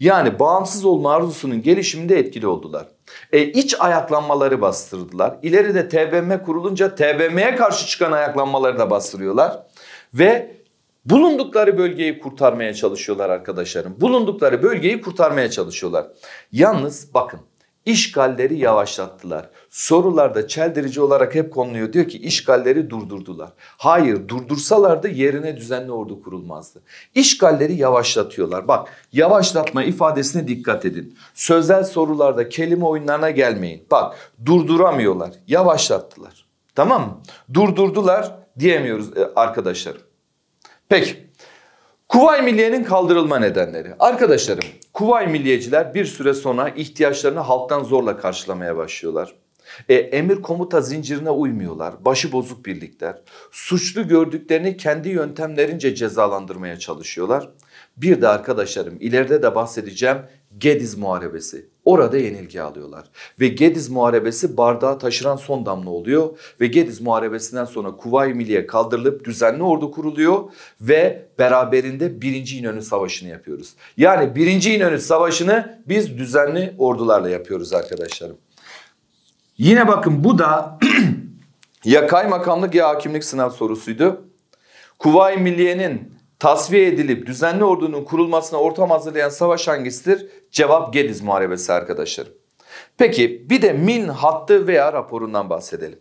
S1: Yani bağımsız olma arzusunun gelişiminde etkili oldular. E, iç ayaklanmaları bastırdılar. İleride TBMM kurulunca TBMM'ye karşı çıkan ayaklanmaları da bastırıyorlar. Ve bulundukları bölgeyi kurtarmaya çalışıyorlar arkadaşlarım. Bulundukları bölgeyi kurtarmaya çalışıyorlar. Yalnız bakın işgalleri yavaşlattılar sorularda çeldirici olarak hep konuluyor. Diyor ki işgalleri durdurdular. Hayır durdursalardı yerine düzenli ordu kurulmazdı. İşgalleri yavaşlatıyorlar. Bak yavaşlatma ifadesine dikkat edin. Sözel sorularda kelime oyunlarına gelmeyin. Bak durduramıyorlar. Yavaşlattılar. Tamam mı? Durdurdular diyemiyoruz e, arkadaşlarım. Peki. Kuvay Milliye'nin kaldırılma nedenleri. Arkadaşlarım Kuvay Milliyeciler bir süre sonra ihtiyaçlarını halktan zorla karşılamaya başlıyorlar. E, emir komuta zincirine uymuyorlar. Başı bozuk birlikler. Suçlu gördüklerini kendi yöntemlerince cezalandırmaya çalışıyorlar. Bir de arkadaşlarım ileride de bahsedeceğim Gediz Muharebesi. Orada yenilgi alıyorlar. Ve Gediz Muharebesi bardağı taşıran son damla oluyor. Ve Gediz Muharebesi'nden sonra Kuvayi Milliye kaldırılıp düzenli ordu kuruluyor. Ve beraberinde 1. İnönü Savaşı'nı yapıyoruz. Yani 1. İnönü Savaşı'nı biz düzenli ordularla yapıyoruz arkadaşlarım. Yine bakın bu da ya kaymakamlık ya hakimlik sınav sorusuydu. Kuvayi Milliye'nin tasfiye edilip düzenli ordunun kurulmasına ortam hazırlayan savaş hangisidir? Cevap Gediz Muharebesi arkadaşlarım. Peki bir de Min hattı veya raporundan bahsedelim.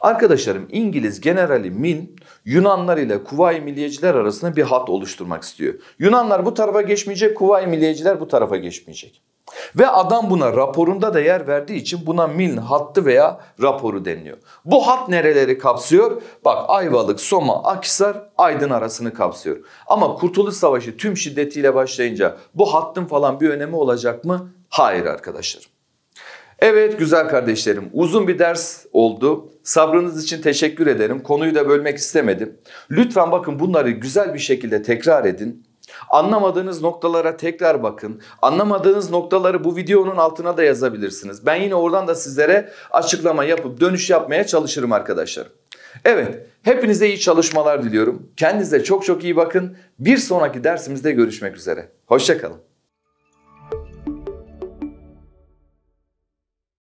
S1: Arkadaşlarım İngiliz generali Min Yunanlar ile Kuvayi Milliyeciler arasında bir hat oluşturmak istiyor. Yunanlar bu tarafa geçmeyecek, Kuvayi Milliyeciler bu tarafa geçmeyecek. Ve adam buna raporunda da yer verdiği için buna Milne hattı veya raporu deniliyor. Bu hat nereleri kapsıyor? Bak Ayvalık, Soma, Akhisar, Aydın arasını kapsıyor. Ama Kurtuluş Savaşı tüm şiddetiyle başlayınca bu hattın falan bir önemi olacak mı? Hayır arkadaşlarım. Evet güzel kardeşlerim uzun bir ders oldu. Sabrınız için teşekkür ederim. Konuyu da bölmek istemedim. Lütfen bakın bunları güzel bir şekilde tekrar edin. Anlamadığınız noktalara tekrar bakın. Anlamadığınız noktaları bu videonun altına da yazabilirsiniz. Ben yine oradan da sizlere açıklama yapıp dönüş yapmaya çalışırım arkadaşlar. Evet, hepinize iyi çalışmalar diliyorum. Kendinize çok çok iyi bakın. Bir sonraki dersimizde görüşmek üzere. Hoşçakalın.